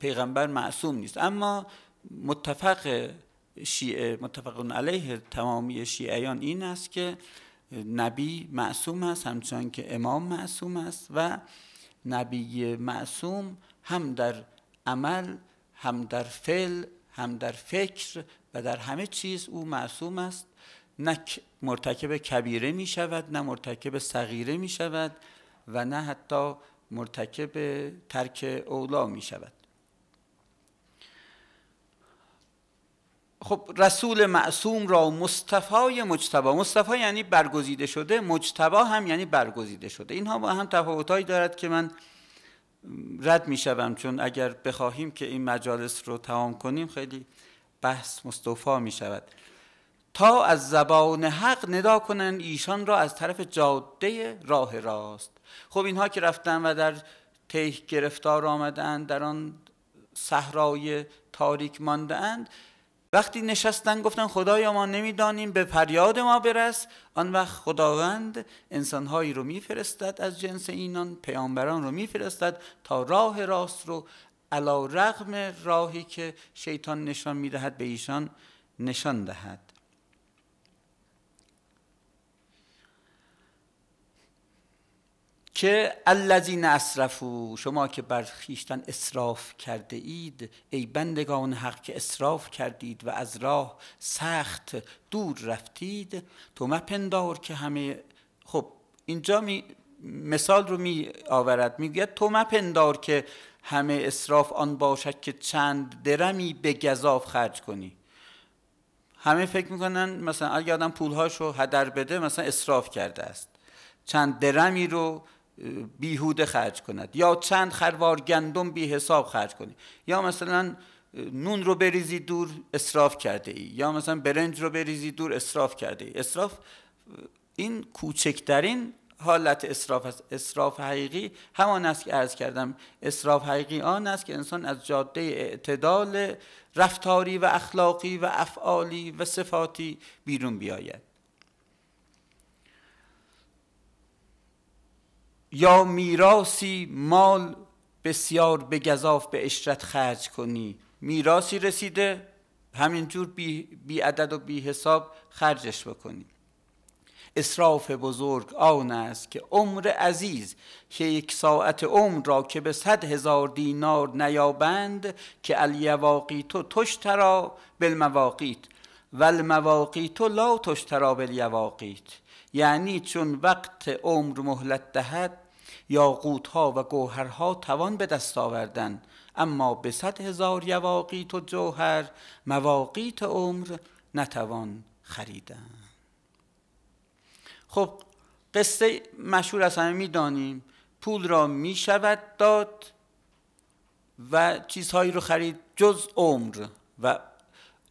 پیغمبر معصوم نیست اما متفق شیعه متفق علیه تمامی شیعیان این است که نبی معصوم است همچنان که امام معصوم است و نبی معصوم هم در عمل هم در فعل هم در فکر و در همه چیز او معصوم است نه مرتکب کبیره می شود نه مرتکب صغیره می شود و نه حتی مرتکب ترک اولا می شود خب رسول معصوم را مصطفی مجتبا مصطفی یعنی برگزیده شده مجتبا هم یعنی برگزیده شده اینها با هم تفاوتهایی دارد که من رد می شدم چون اگر بخواهیم که این مجالس رو تمام کنیم خیلی بحث مستوفا می شود تا از زبان حق ندا کنند ایشان را از طرف جاده راه راست خب اینها که رفتن و در تیه گرفتار آمدند در آن صحرای تاریک ماندند وقتی نشستن گفتن خدایا ما نمیدانیم به فریاد ما برس آن وقت خداوند انسانهایی رو میفرستد از جنس اینان پیامبران رو میفرستد تا راه راست رو علا رغم راهی که شیطان نشان میدهد به ایشان نشان دهد که الذین اسرفو شما که برخیشتن خیشتن اسراف کرده اید ای بندگان حق که اسراف کردید و از راه سخت دور رفتید تو مپندار که همه خب اینجا مثال رو می آورد میگوید تو مپندار که همه اسراف آن باشد که چند درمی به گذاف خرج کنی همه فکر میکنن مثلا اگر آدم پولهاش رو هدر بده مثلا اسراف کرده است چند درمی رو بیهوده خرج کند یا چند خروار گندم بی حساب خرج کنی یا مثلا نون رو بریزی دور اصراف کرده ای یا مثلا برنج رو بریزی دور اصراف کرده ای اصراف این کوچکترین حالت اصراف است اصراف حقیقی همان است که عرض کردم اصراف حقیقی آن است که انسان از جاده اعتدال رفتاری و اخلاقی و افعالی و صفاتی بیرون بیاید یا میراسی مال بسیار به گذاف به اشرت خرج کنی میراسی رسیده همینجور بی, بی عدد و بی حساب خرجش بکنی اصراف بزرگ آن است که عمر عزیز که یک ساعت عمر را که به صد هزار دینار نیابند که تو تشترا بالمواقیت والمواقیتو تو لا تشترا بالیواقیت یعنی چون وقت عمر مهلت دهد یا ها و گوهرها توان به دست آوردن اما به صد هزار یواقیت و جوهر مواقیت عمر نتوان خریدن خب قصه مشهور از همه میدانیم پول را می شود داد و چیزهایی رو خرید جز عمر و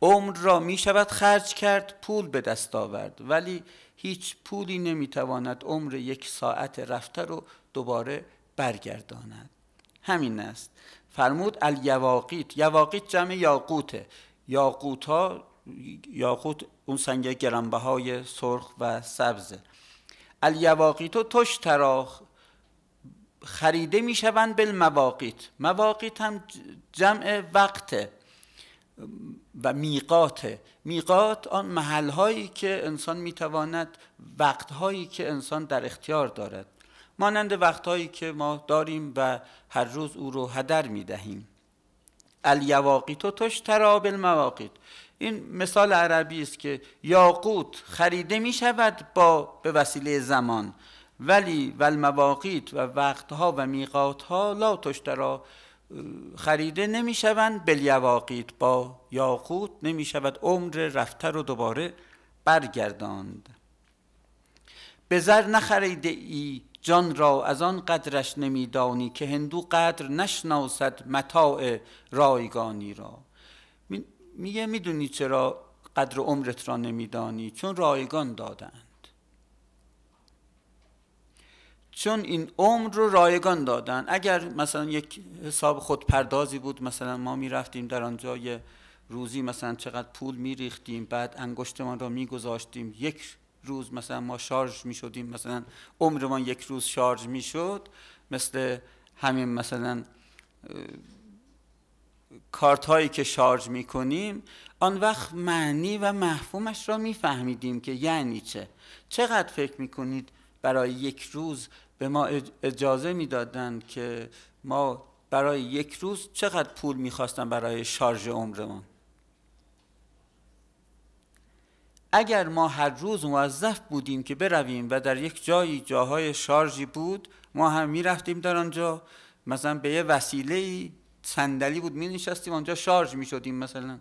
عمر را می شود خرج کرد پول به دست آورد ولی هیچ پولی نمیتواند عمر یک ساعت رفته رو دوباره برگرداند همین است فرمود الیواقیت یواقیت جمع یاقوته یاقوت ها یاقوت اون سنگ گرمبه های سرخ و سبز. الیواقیت و تراخ خریده میشوند بالمواقیت مواقیت هم جمع وقته و میقات میقات آن محلهایی که انسان میتواند هایی که انسان در اختیار دارد مانند وقت هایی که ما داریم و هر روز او رو هدر میدهیم الیواقیت و تشترا المواقیت این مثال عربی است که یاقوت خریده می شود با به وسیله زمان ولی و و وقتها و میقاتها لا تشترا خریده نمیشوند بلیواقیت با یاقوت شود عمر رفته رو دوباره برگرداند به زر نخریده ای جان را از آن قدرش نمیدانی که هندو قدر نشناسد متاع رایگانی را میگه میدونی چرا قدر عمرت را نمیدانی چون رایگان دادن چون این عمر رو رایگان دادن اگر مثلا یک حساب خودپردازی بود مثلا ما رفتیم در آنجا روزی مثلا چقدر پول می ریختیم بعد انگشتمان را گذاشتیم یک روز مثلا ما شارژ شدیم مثلا ما یک روز شارژ شد مثل همین مثلا کارت هایی که شارژ کنیم آن وقت معنی و مفهومش را فهمیدیم که یعنی چه چقدر فکر می کنید برای یک روز به ما اجازه میدادند که ما برای یک روز چقدر پول میخواستن برای شارژ عمرمون اگر ما هر روز موظف بودیم که برویم و در یک جایی جاهای شارژی بود ما هم میرفتیم در آنجا مثلا به یه وسیله صندلی بود می نشستیم آنجا شارژ می شدیم مثلا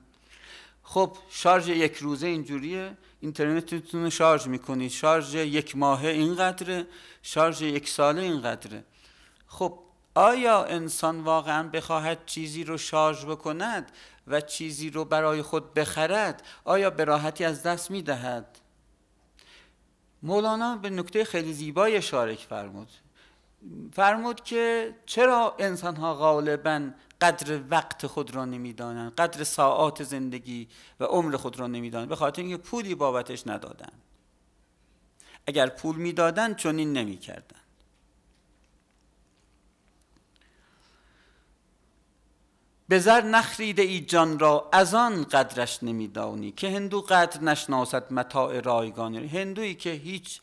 خب شارژ یک روزه اینجوریه اینترنتتون رو شارژ میکنید شارژ یک ماهه اینقدره شارژ یک ساله اینقدره خب آیا انسان واقعا بخواهد چیزی رو شارژ بکند و چیزی رو برای خود بخرد آیا به راحتی از دست میدهد مولانا به نکته خیلی زیبای شارک فرمود فرمود که چرا انسان ها غالبا قدر وقت خود را نمیدانند قدر ساعات زندگی و عمر خود را نمیدانند به خاطر اینکه پولی بابتش ندادند اگر پول میدادند چنین نمیکردن. به زر نخریده ای جان را از آن قدرش نمیدانی که هندو قدر نشناست متاع رایگانی هندویی که هیچ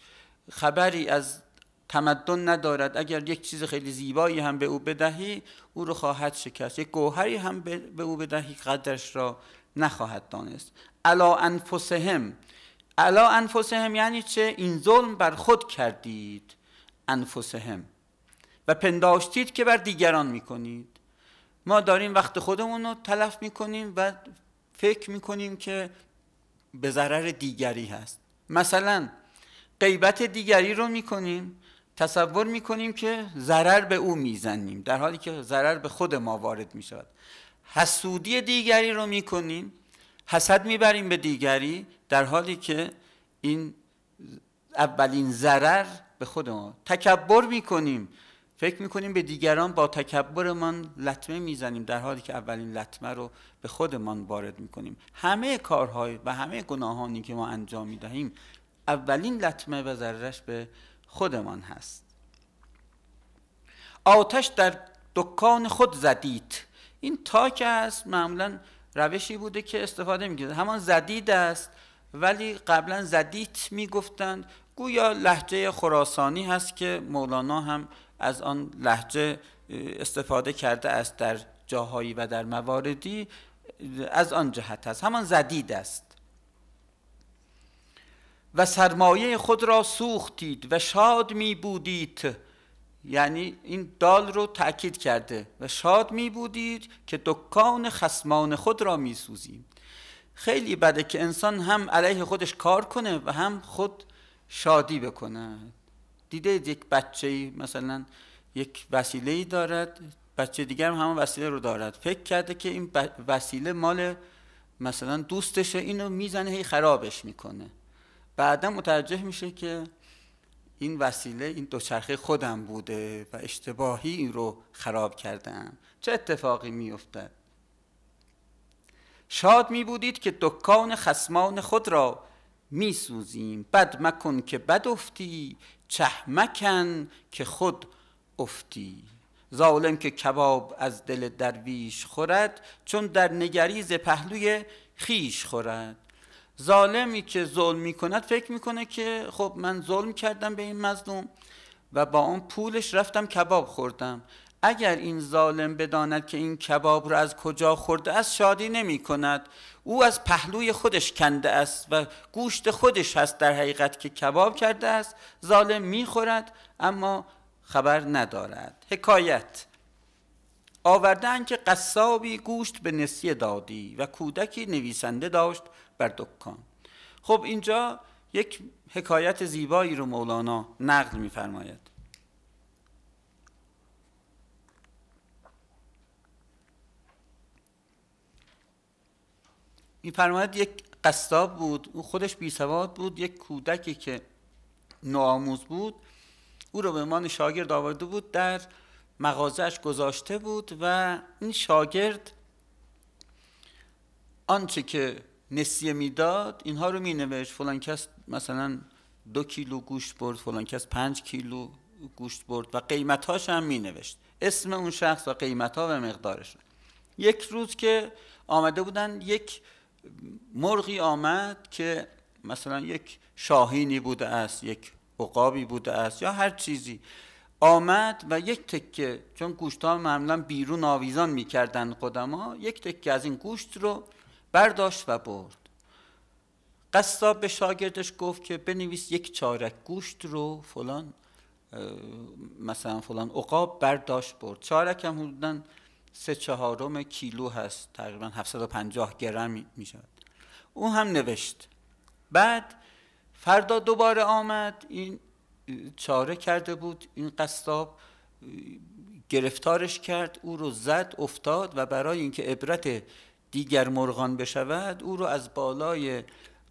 خبری از تمدن ندارد اگر یک چیز خیلی زیبایی هم به او بدهی او رو خواهد شکست یک گوهری هم به او بدهی قدرش را نخواهد دانست علا انفسهم علا انفسهم یعنی چه این ظلم بر خود کردید انفسهم و پنداشتید که بر دیگران میکنید ما داریم وقت خودمون رو تلف میکنیم و فکر میکنیم که به ضرر دیگری هست مثلا غیبت دیگری رو میکنیم تصور میکنیم که ضرر به او میزنیم در حالی که ضرر به خود ما وارد میشود حسودی دیگری رو میکنیم حسد میبریم به دیگری در حالی که این اولین ضرر به خود ما تکبر میکنیم فکر میکنیم به دیگران با تکبرمان لطمه میزنیم در حالی که اولین لطمه رو به خودمان وارد میکنیم همه کارهای و همه گناهانی که ما انجام میدهیم اولین لطمه و ضررش به خودمان هست آتش در دکان خود زدید این تاک است هست معمولا روشی بوده که استفاده میکرد همان زدید است ولی قبلا زدیت میگفتند گویا لحجه خراسانی هست که مولانا هم از آن لحجه استفاده کرده است در جاهایی و در مواردی از آن جهت است همان زدید است و سرمایه خود را سوختید و شاد می بودید یعنی این دال رو تأکید کرده و شاد می بودید که دکان خسمان خود را می سوزید خیلی بده که انسان هم علیه خودش کار کنه و هم خود شادی بکنه دیده یک بچه مثلا یک وسیله دارد بچه دیگر هم همون وسیله رو دارد فکر کرده که این وسیله مال مثلا دوستشه اینو میزنه هی خرابش میکنه بعدا متوجه میشه که این وسیله این دوچرخه خودم بوده و اشتباهی این رو خراب کردم چه اتفاقی میافتد شاد می بودید که دکان خسمان خود را می بد مکن که بد افتی چه که خود افتی ظالم که کباب از دل درویش خورد چون در نگریز پهلوی خیش خورد ظالمی که ظلم میکند فکر میکنه که خب من ظلم کردم به این مظلوم و با اون پولش رفتم کباب خوردم اگر این ظالم بداند که این کباب را از کجا خورده است شادی نمی کند او از پهلوی خودش کنده است و گوشت خودش هست در حقیقت که کباب کرده است ظالم می خورد اما خبر ندارد حکایت آوردن که قصابی گوشت به نسیه دادی و کودکی نویسنده داشت بر دکان خب اینجا یک حکایت زیبایی رو مولانا نقل میفرماید میفرماید یک قصاب بود او خودش بی سواد بود یک کودکی که نوآموز بود او رو به عنوان شاگرد آورده بود در مغازش گذاشته بود و این شاگرد آنچه که نسیه میداد اینها رو مینوشت فلان کس مثلا دو کیلو گوشت برد فلان کس پنج کیلو گوشت برد و هاش هم نوشت اسم اون شخص و ها و مقدارش یک روز که آمده بودن یک مرغی آمد که مثلا یک شاهینی بوده است یک عقابی بوده است یا هر چیزی آمد و یک تکه چون گوشت ها معمولا بیرون آویزان میکردن قدما یک تکه از این گوشت رو برداشت و برد قصاب به شاگردش گفت که بنویس یک چارک گوشت رو فلان مثلا فلان عقاب برداشت برد چارک هم حدودا سه چهارم کیلو هست تقریبا 750 گرم می شود او هم نوشت بعد فردا دوباره آمد این چاره کرده بود این قصاب گرفتارش کرد او رو زد افتاد و برای اینکه عبرت دیگر مرغان بشود او رو از بالای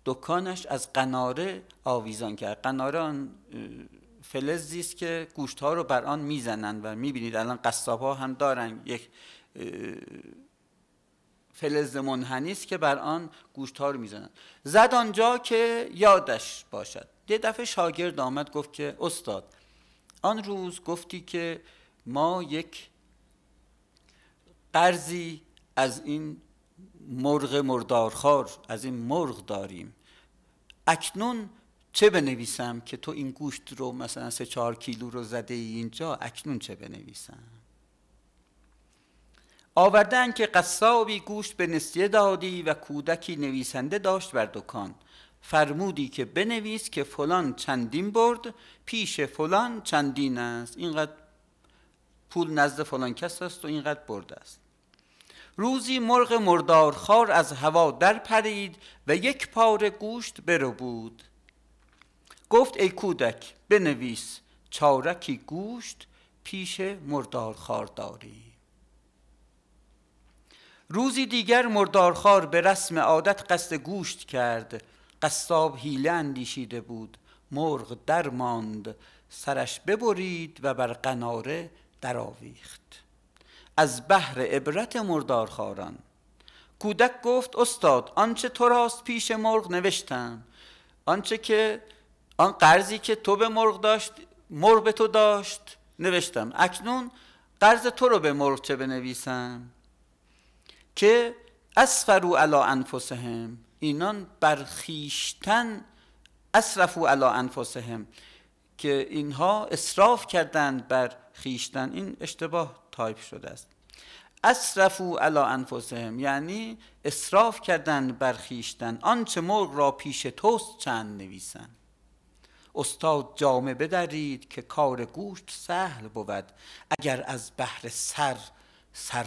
دکانش از قناره آویزان کرد قناره آن فلزی است که گوشت ها رو بر آن میزنند و میبینید الان قصاب ها هم دارن یک فلز منحنی است که بر آن گوشت ها رو میزنند زد آنجا که یادش باشد یه دفعه شاگرد آمد گفت که استاد آن روز گفتی که ما یک قرضی از این مرغ مردارخوار از این مرغ داریم اکنون چه بنویسم که تو این گوشت رو مثلا سه چهار کیلو رو زده اینجا اکنون چه بنویسم آوردن که قصابی گوشت به نسیه دادی و کودکی نویسنده داشت بر دکان فرمودی که بنویس که فلان چندین برد پیش فلان چندین است اینقدر پول نزد فلان کس است و اینقدر برده است روزی مرغ مردارخوار از هوا در پرید و یک پاره گوشت برو بود گفت ای کودک بنویس چارکی گوشت پیش مردارخوار داری روزی دیگر مردارخوار به رسم عادت قصد گوشت کرد قصاب هیله اندیشیده بود مرغ درماند سرش ببرید و بر قناره درآویخت از بحر عبرت مردارخواران کودک گفت استاد آنچه تو راست پیش مرغ نوشتم آنچه که آن قرضی که تو به مرغ داشت مرغ به تو داشت نوشتم اکنون قرض تو رو به مرغ چه بنویسم که اسفرو علا انفسهم اینان برخیشتن اسرفو علا انفسهم که اینها اصراف کردند بر خیشتن این اشتباه تایپ شده است اصرفو علا انفسهم یعنی اصراف کردن برخیشتن آنچه مرغ را پیش توست چند نویسن استاد جامعه بدرید که کار گوشت سهل بود اگر از بحر سر سر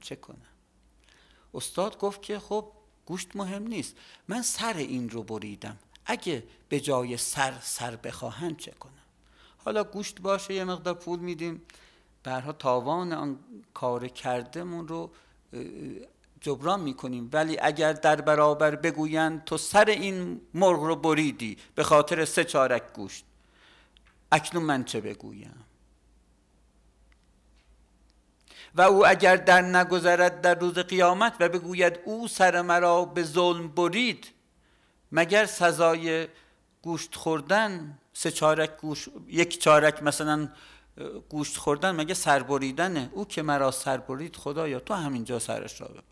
چه کنم استاد گفت که خب گوشت مهم نیست من سر این رو بریدم اگه به جای سر سر بخواهند چه کنم حالا گوشت باشه یه مقدار پول میدیم برها تاوان آن کار کردمون رو جبران میکنیم ولی اگر در برابر بگویند تو سر این مرغ رو بریدی به خاطر سه چارک گوشت اکنون من چه بگویم و او اگر در نگذرد در روز قیامت و بگوید او سر مرا به ظلم برید مگر سزای گوشت خوردن سه چارک گوشت یک چارک مثلا گوشت خوردن مگه سربریدنه او که مرا سربرید خدایا تو همینجا سرش را ببر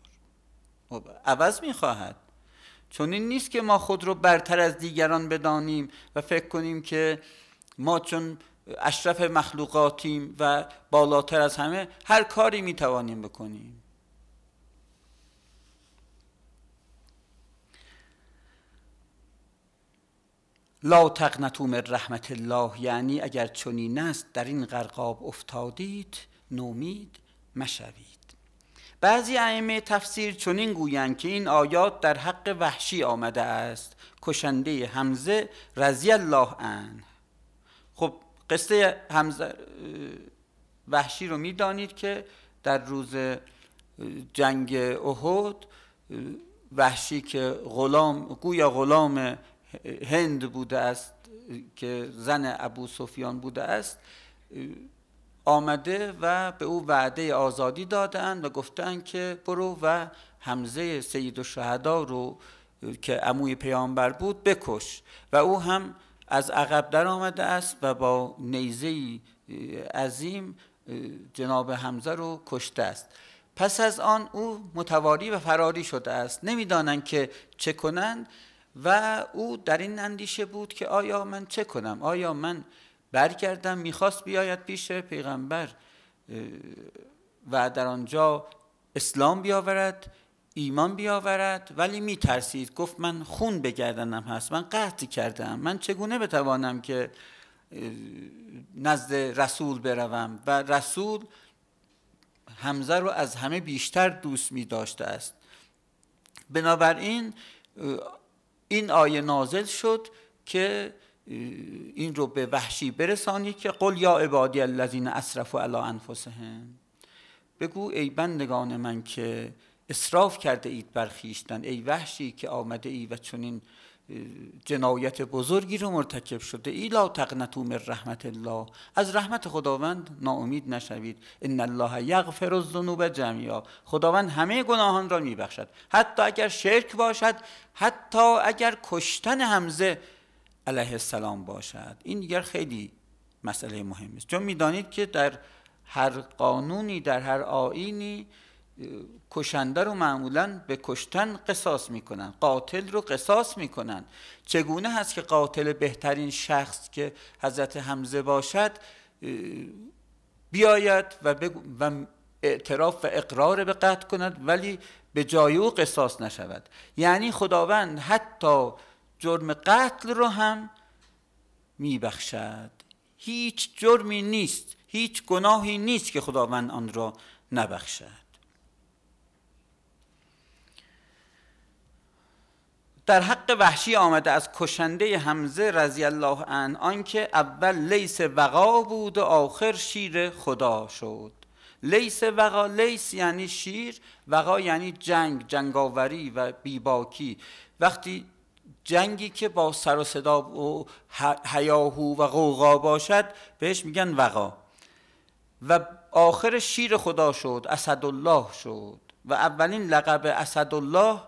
خب، عوض میخواهد چون این نیست که ما خود رو برتر از دیگران بدانیم و فکر کنیم که ما چون اشرف مخلوقاتیم و بالاتر از همه هر کاری میتوانیم بکنیم لا تقنتو من رحمت الله یعنی اگر چنین است در این غرقاب افتادید نومید مشوید بعضی ائمه تفسیر چنین گویند که این آیات در حق وحشی آمده است کشنده حمزه رضی الله عنه خب قصه حمزه وحشی رو میدانید که در روز جنگ احد وحشی که غلام گویا غلام هند بوده است که زن ابو سفیان بوده است آمده و به او وعده آزادی دادند و گفتند که برو و حمزه سید و رو که عموی پیامبر بود بکش و او هم از عقب در آمده است و با نیزه عظیم جناب حمزه رو کشته است پس از آن او متواری و فراری شده است نمیدانند که چه کنند و او در این اندیشه بود که آیا من چه کنم آیا من برگردم میخواست بیاید پیش پیغمبر و در آنجا اسلام بیاورد ایمان بیاورد ولی میترسید گفت من خون به هست من قهطی کردم من چگونه بتوانم که نزد رسول بروم و رسول حمزه رو از همه بیشتر دوست می داشته است بنابراین این آیه نازل شد که این رو به وحشی برسانی که قل یا عبادی الذین اسرفوا علی انفسهم بگو ای بندگان من که اسراف کرده اید بر ای وحشی که آمده ای و چنین جنایت بزرگی رو مرتکب شده ای لا تقنتو من رحمت الله از رحمت خداوند ناامید نشوید ان الله یغفر الذنوب جمیعا خداوند همه گناهان را میبخشد حتی اگر شرک باشد حتی اگر کشتن حمزه علیه السلام باشد این دیگر خیلی مسئله مهم است چون میدانید که در هر قانونی در هر آینی کشنده رو معمولا به کشتن قصاص میکنن قاتل رو قصاص میکنن چگونه هست که قاتل بهترین شخص که حضرت حمزه باشد بیاید و, و اعتراف و اقرار به قتل کند ولی به جای او قصاص نشود یعنی خداوند حتی جرم قتل رو هم میبخشد هیچ جرمی نیست هیچ گناهی نیست که خداوند آن را نبخشد در حق وحشی آمده از کشنده حمزه رضی الله عنه آنکه اول لیس وقا بود و آخر شیر خدا شد لیس وقا لیس یعنی شیر وقا یعنی جنگ جنگاوری و بیباکی وقتی جنگی که با سر و صدا و هیاهو و غوغا باشد بهش میگن وقا و آخر شیر خدا شد الله شد و اولین لقب الله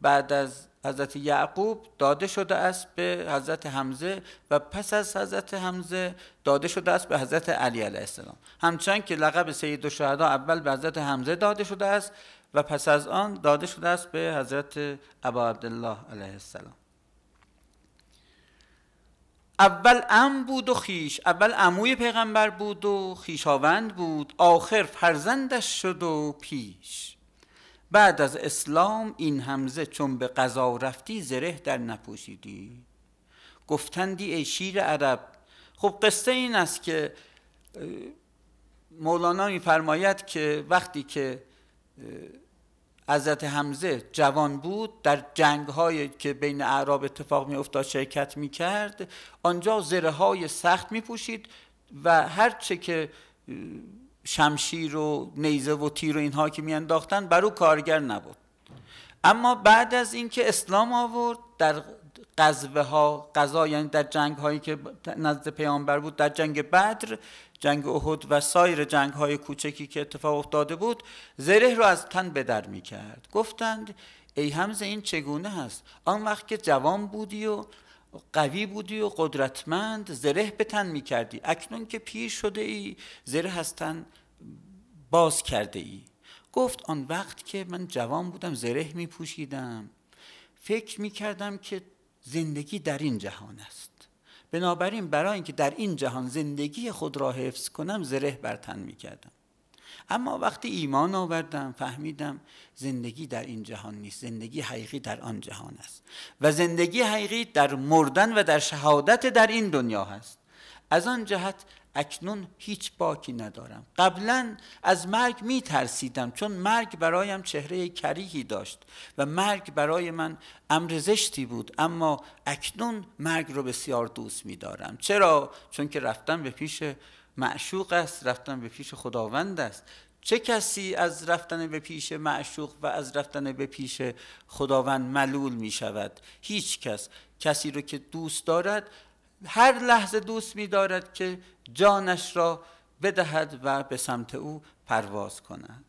بعد از حضرت یعقوب داده شده است به حضرت حمزه و پس از حضرت حمزه داده شده است به حضرت علی علیه السلام همچنان که لقب سید الشهدا اول به حضرت حمزه داده شده است و پس از آن داده شده است به حضرت ابا عبدالله علیه السلام اول ام بود و خیش اول عموی پیغمبر بود و خیشاوند بود آخر فرزندش شد و پیش بعد از اسلام این همزه چون به قضا رفتی زره در نپوشیدی گفتندی ای شیر عرب خب قصه این است که مولانا میفرماید که وقتی که حضرت حمزه جوان بود در جنگ هایی که بین اعراب اتفاق می افتاد شرکت می کرد آنجا زره های سخت می پوشید و هرچه که شمشیر و نیزه و تیر و اینها که میانداختن بر او کارگر نبود اما بعد از اینکه اسلام آورد در قذوه ها قضا یعنی در جنگ هایی که نزد پیامبر بود در جنگ بدر جنگ احد و سایر جنگ های کوچکی که اتفاق افتاده بود زره رو از تن به در می کرد گفتند ای همز این چگونه هست آن وقت که جوان بودی و قوی بودی و قدرتمند زره به تن می کردی اکنون که پیر شده ای زره هستن باز کرده ای گفت آن وقت که من جوان بودم زره می پوشیدم فکر می کردم که زندگی در این جهان است بنابراین برای اینکه در این جهان زندگی خود را حفظ کنم زره بر تن می کردم اما وقتی ایمان آوردم فهمیدم زندگی در این جهان نیست زندگی حقیقی در آن جهان است و زندگی حقیقی در مردن و در شهادت در این دنیا هست از آن جهت اکنون هیچ باکی ندارم قبلا از مرگ می ترسیدم چون مرگ برایم چهره کریهی داشت و مرگ برای من امر زشتی بود اما اکنون مرگ رو بسیار دوست می دارم چرا؟ چون که رفتم به پیش معشوق است رفتن به پیش خداوند است چه کسی از رفتن به پیش معشوق و از رفتن به پیش خداوند ملول می شود هیچ کس کسی رو که دوست دارد هر لحظه دوست می دارد که جانش را بدهد و به سمت او پرواز کند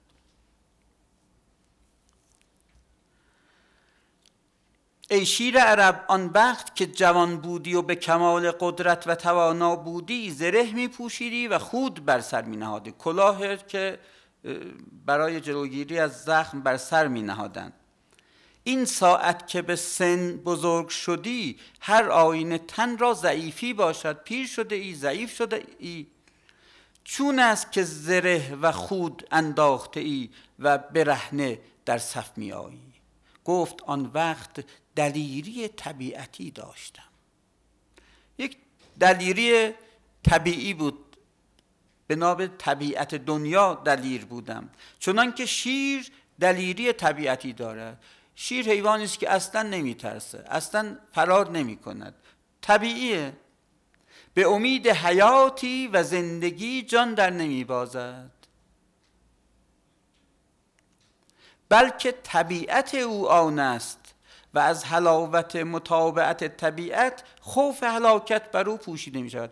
ای شیر عرب آن وقت که جوان بودی و به کمال قدرت و توانا بودی زره می پوشیدی و خود بر سر می نهادی کلاه که برای جلوگیری از زخم بر سر می این ساعت که به سن بزرگ شدی هر آینه تن را ضعیفی باشد پیر شده ای ضعیف شده ای چون است که زره و خود انداخته ای و برهنه در صف می آیی گفت آن وقت دلیری طبیعتی داشتم یک دلیری طبیعی بود به نام طبیعت دنیا دلیر بودم چنان که شیر دلیری طبیعتی دارد شیر حیوانی است که اصلا نمیترسه اصلا فرار نمی کند طبیعیه به امید حیاتی و زندگی جان در نمی بازد بلکه طبیعت او آن است و از حلاوت مطابقت طبیعت خوف هلاکت بر او پوشیده می شود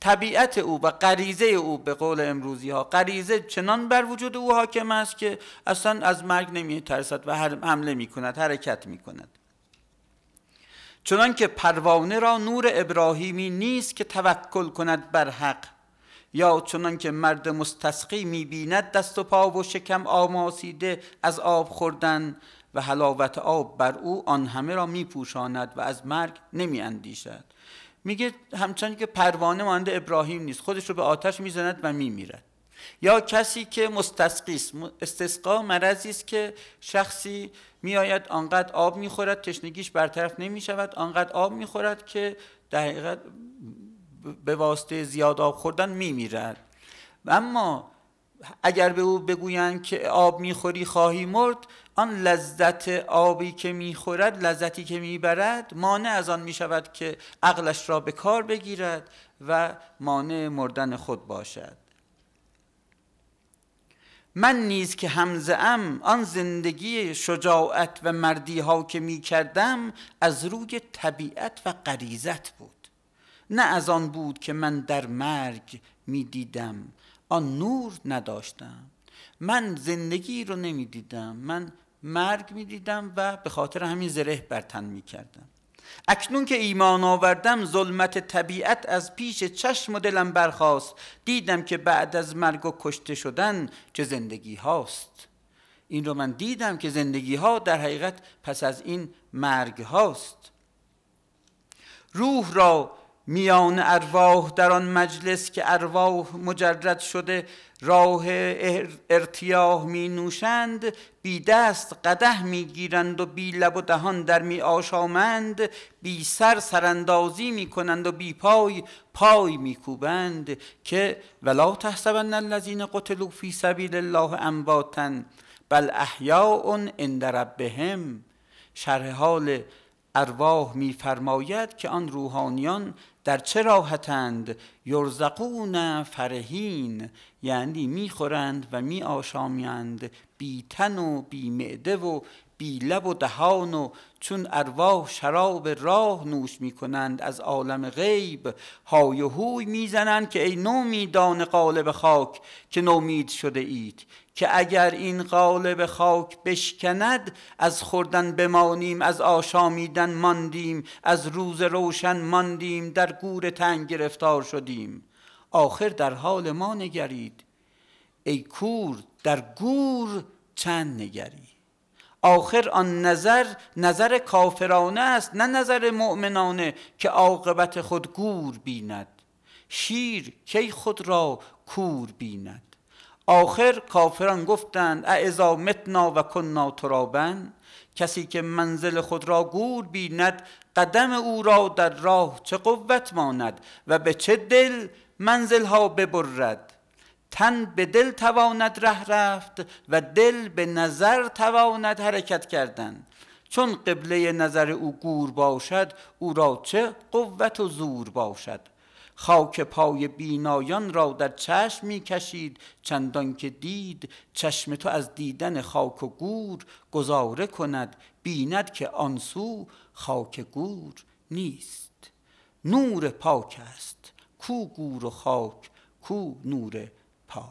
طبیعت او و غریزه او به قول امروزی ها غریزه چنان بر وجود او حاکم است که اصلا از مرگ نمی ترسد و حمله می کند حرکت می کند چنان که پروانه را نور ابراهیمی نیست که توکل کند بر حق یا چنان که مرد مستسقی میبیند دست و پا و شکم آماسیده از آب خوردن و حلاوت آب بر او آن همه را میپوشاند و از مرگ نمیاندیشد میگه همچنان که پروانه مانند ابراهیم نیست خودش رو به آتش میزند و میمیرد یا کسی که مستسقی است استسقا مرضی است که شخصی میآید آنقدر آب میخورد تشنگیش برطرف نمیشود آنقدر آب میخورد که در به واسطه زیاد آب خوردن میمیرد اما اگر به او بگویند که آب میخوری خواهی مرد آن لذت آبی که میخورد لذتی که میبرد مانع از آن میشود که عقلش را به کار بگیرد و مانع مردن خود باشد من نیز که همزه ام آن زندگی شجاعت و مردی ها که می کردم از روی طبیعت و غریزت بود نه از آن بود که من در مرگ می دیدم آن نور نداشتم من زندگی رو نمی دیدم من مرگ می دیدم و به خاطر همین زره برتن می کردم اکنون که ایمان آوردم ظلمت طبیعت از پیش چشم و دلم برخواست دیدم که بعد از مرگ و کشته شدن چه زندگی هاست این رو من دیدم که زندگی ها در حقیقت پس از این مرگ هاست روح را میان ارواح در آن مجلس که ارواح مجرد شده راه ارتیاح می نوشند بی دست قده می گیرند و بی لب و دهان در می آشامند بی سر سراندازی می کنند و بی پای پای می کوبند که ولا تحسبن الذین قتلوا فی سبیل الله امواتا بل احیاء عند ربهم شرح حال ارواح میفرماید که آن روحانیان در چه راحتند یرزقون فرهین یعنی میخورند و می آشامیند بی تن و بی معده و بی لب و دهان و چون ارواح شراب راه نوش میکنند از عالم غیب های و هوی می زنند که ای نومیدان قالب خاک که نومید شده اید که اگر این قالب خاک بشکند از خوردن بمانیم از آشامیدن ماندیم از روز روشن ماندیم در گور تنگ گرفتار شدیم آخر در حال ما نگرید ای کور در گور چند نگری؟ آخر آن نظر نظر کافرانه است نه نظر مؤمنانه که عاقبت خود گور بیند شیر کی خود را کور بیند آخر کافران گفتند اعزا متنا و کنا ترابن کسی که منزل خود را گور بیند قدم او را در راه چه قوت ماند و به چه دل منزلها ببرد تن به دل تواند ره رفت و دل به نظر تواند حرکت کردن چون قبله نظر او گور باشد او را چه قوت و زور باشد خاک پای بینایان را در چشم می کشید چندان که دید چشم تو از دیدن خاک و گور گزاره کند بیند که آنسو خاک گور نیست نور پاک است کو گور و خاک کو نور پاک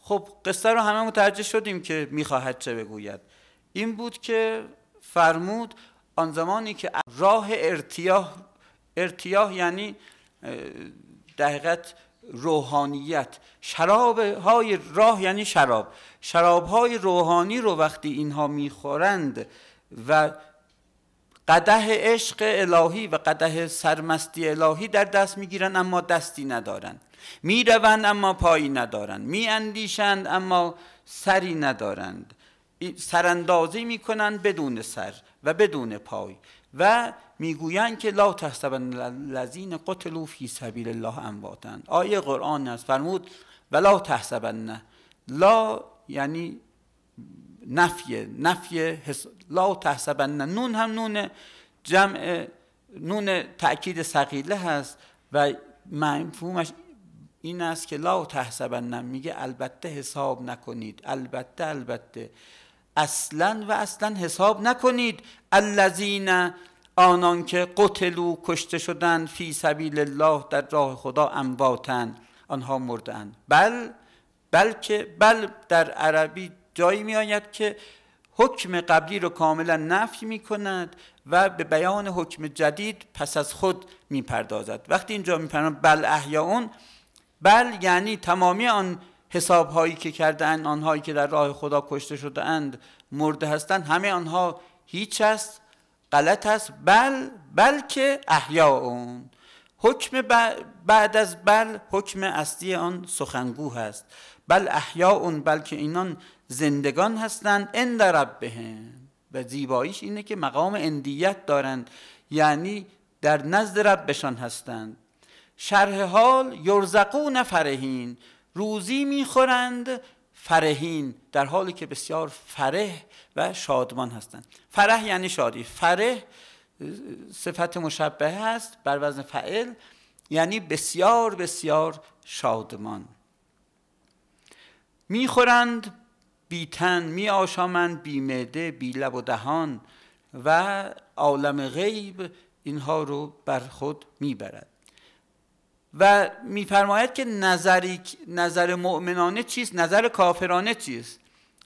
خب قصه رو همه متوجه شدیم که میخواهد چه بگوید این بود که فرمود آن زمانی که راه ارتیاه ارتیاه یعنی دقیقت روحانیت شراب های راه یعنی شراب شراب های روحانی رو وقتی اینها میخورند و قده عشق الهی و قده سرمستی الهی در دست میگیرند اما دستی ندارند میروند اما پایی ندارند اندیشند اما سری ندارند سراندازی کنند بدون سر و بدون پای و میگویند که لا تحسبن الذین قتلوا فی سبیل الله امواتن آیه قرآن است فرمود ولا تحسبن لا یعنی نفی نفی لا تحسبن نون هم نون جمع نون تاکید ثقیله هست و مفهومش این است که لا تحسبن میگه البته حساب نکنید البته البته اصلا و اصلا حساب نکنید الذین آنان که قتلو کشته شدند، فی سبیل الله در راه خدا امواتن آنها مردن بل بلکه بل در عربی جایی می آید که حکم قبلی رو کاملا نفی می کند و به بیان حکم جدید پس از خود می پردازد وقتی اینجا می پردازد بل احیاون بل یعنی تمامی آن حساب هایی که اند، آنهایی که در راه خدا کشته شده اند مرده هستند همه آنها هیچ است غلط است بل بلکه احیا اون حکم بعد از بل حکم اصلی آن سخنگو هست بل احیا اون بلکه اینان زندگان هستند اند ربهم و زیباییش اینه که مقام اندیت دارند یعنی در نزد ربشان هستند شرح حال یرزقون فرهین روزی میخورند فرهین در حالی که بسیار فره و شادمان هستند فره یعنی شادی فره صفت مشبه هست بر وزن فعل یعنی بسیار بسیار شادمان میخورند بی تن می آشامند بی معده بی لب و دهان و عالم غیب اینها رو بر خود میبرد و میفرماید که نظری، نظر مؤمنانه چیست نظر کافرانه چیست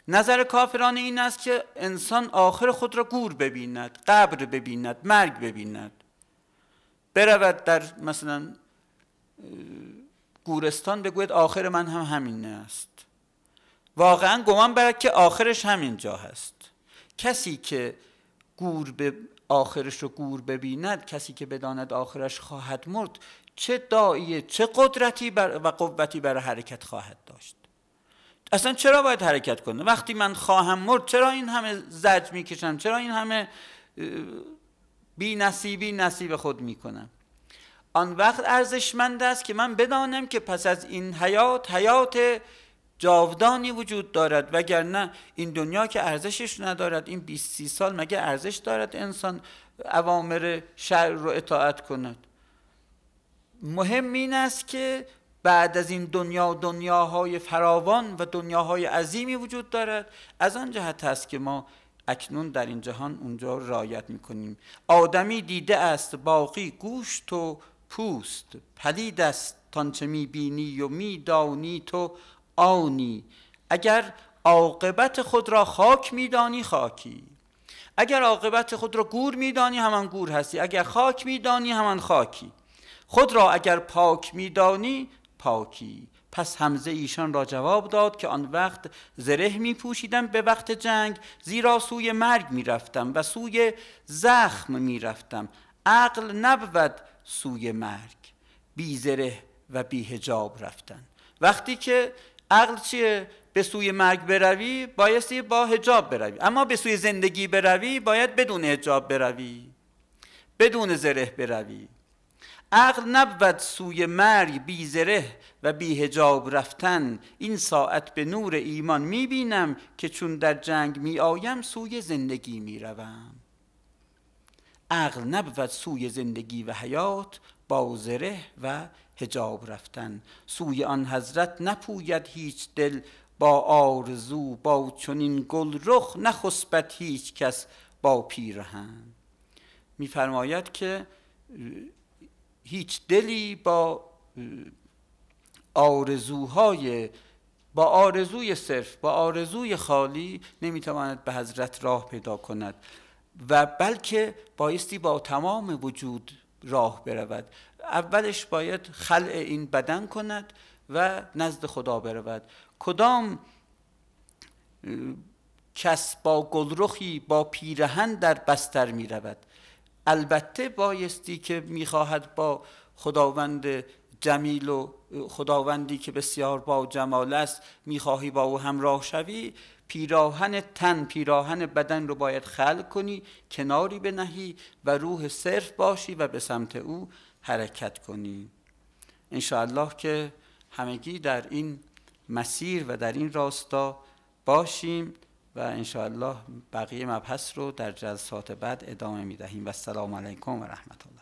نظر کافرانه این است که انسان آخر خود را گور ببیند قبر ببیند مرگ ببیند برود در مثلا گورستان بگوید آخر من هم همین است واقعا گمان برد که آخرش همین جا هست کسی که گور به آخرش رو گور ببیند کسی که بداند آخرش خواهد مرد چه دایی چه قدرتی و قوتی برای حرکت خواهد داشت اصلا چرا باید حرکت کنه وقتی من خواهم مرد چرا این همه زج میکشم چرا این همه بی نصیبی نصیب خود میکنم آن وقت ارزشمند است که من بدانم که پس از این حیات حیات جاودانی وجود دارد وگرنه این دنیا که ارزشش ندارد این 20 سال مگه ارزش دارد انسان اوامر شر رو اطاعت کند مهم این است که بعد از این دنیا دنیاهای فراوان و دنیاهای عظیمی وجود دارد از آن جهت است که ما اکنون در این جهان اونجا رایت میکنیم آدمی دیده است باقی گوشت و پوست پلید است تانچه بینی و میدانی تو آنی اگر عاقبت خود را خاک میدانی خاکی اگر عاقبت خود را گور میدانی همان گور هستی اگر خاک میدانی همان خاکی خود را اگر پاک میدانی پاکی پس همزه ایشان را جواب داد که آن وقت زره می پوشیدم به وقت جنگ زیرا سوی مرگ می رفتم و سوی زخم می رفتم عقل نبود سوی مرگ بی زره و بی هجاب رفتن وقتی که عقل چیه به سوی مرگ بروی بایستی با هجاب بروی اما به سوی زندگی بروی باید بدون هجاب بروی بدون زره بروی عقل نبود سوی مرگ بی زره و بی هجاب رفتن این ساعت به نور ایمان می بینم که چون در جنگ می آیم سوی زندگی می روم عقل نبود سوی زندگی و حیات با زره و هجاب رفتن سوی آن حضرت نپوید هیچ دل با آرزو با چنین گل رخ نخسبت هیچ کس با پیرهن میفرماید که هیچ دلی با آرزوهای با آرزوی صرف با آرزوی خالی نمیتواند به حضرت راه پیدا کند و بلکه بایستی با تمام وجود راه برود اولش باید خلع این بدن کند و نزد خدا برود کدام کس با گلرخی با پیرهن در بستر می رود البته بایستی که میخواهد با خداوند جمیل و خداوندی که بسیار با جمال است میخواهی با او همراه شوی پیراهن تن پیراهن بدن رو باید خلق کنی کناری بنهی و روح صرف باشی و به سمت او حرکت کنی انشاءالله که همگی در این مسیر و در این راستا باشیم و انشاءالله بقیه مبحث رو در جلسات بعد ادامه میدهیم و السلام علیکم و رحمت الله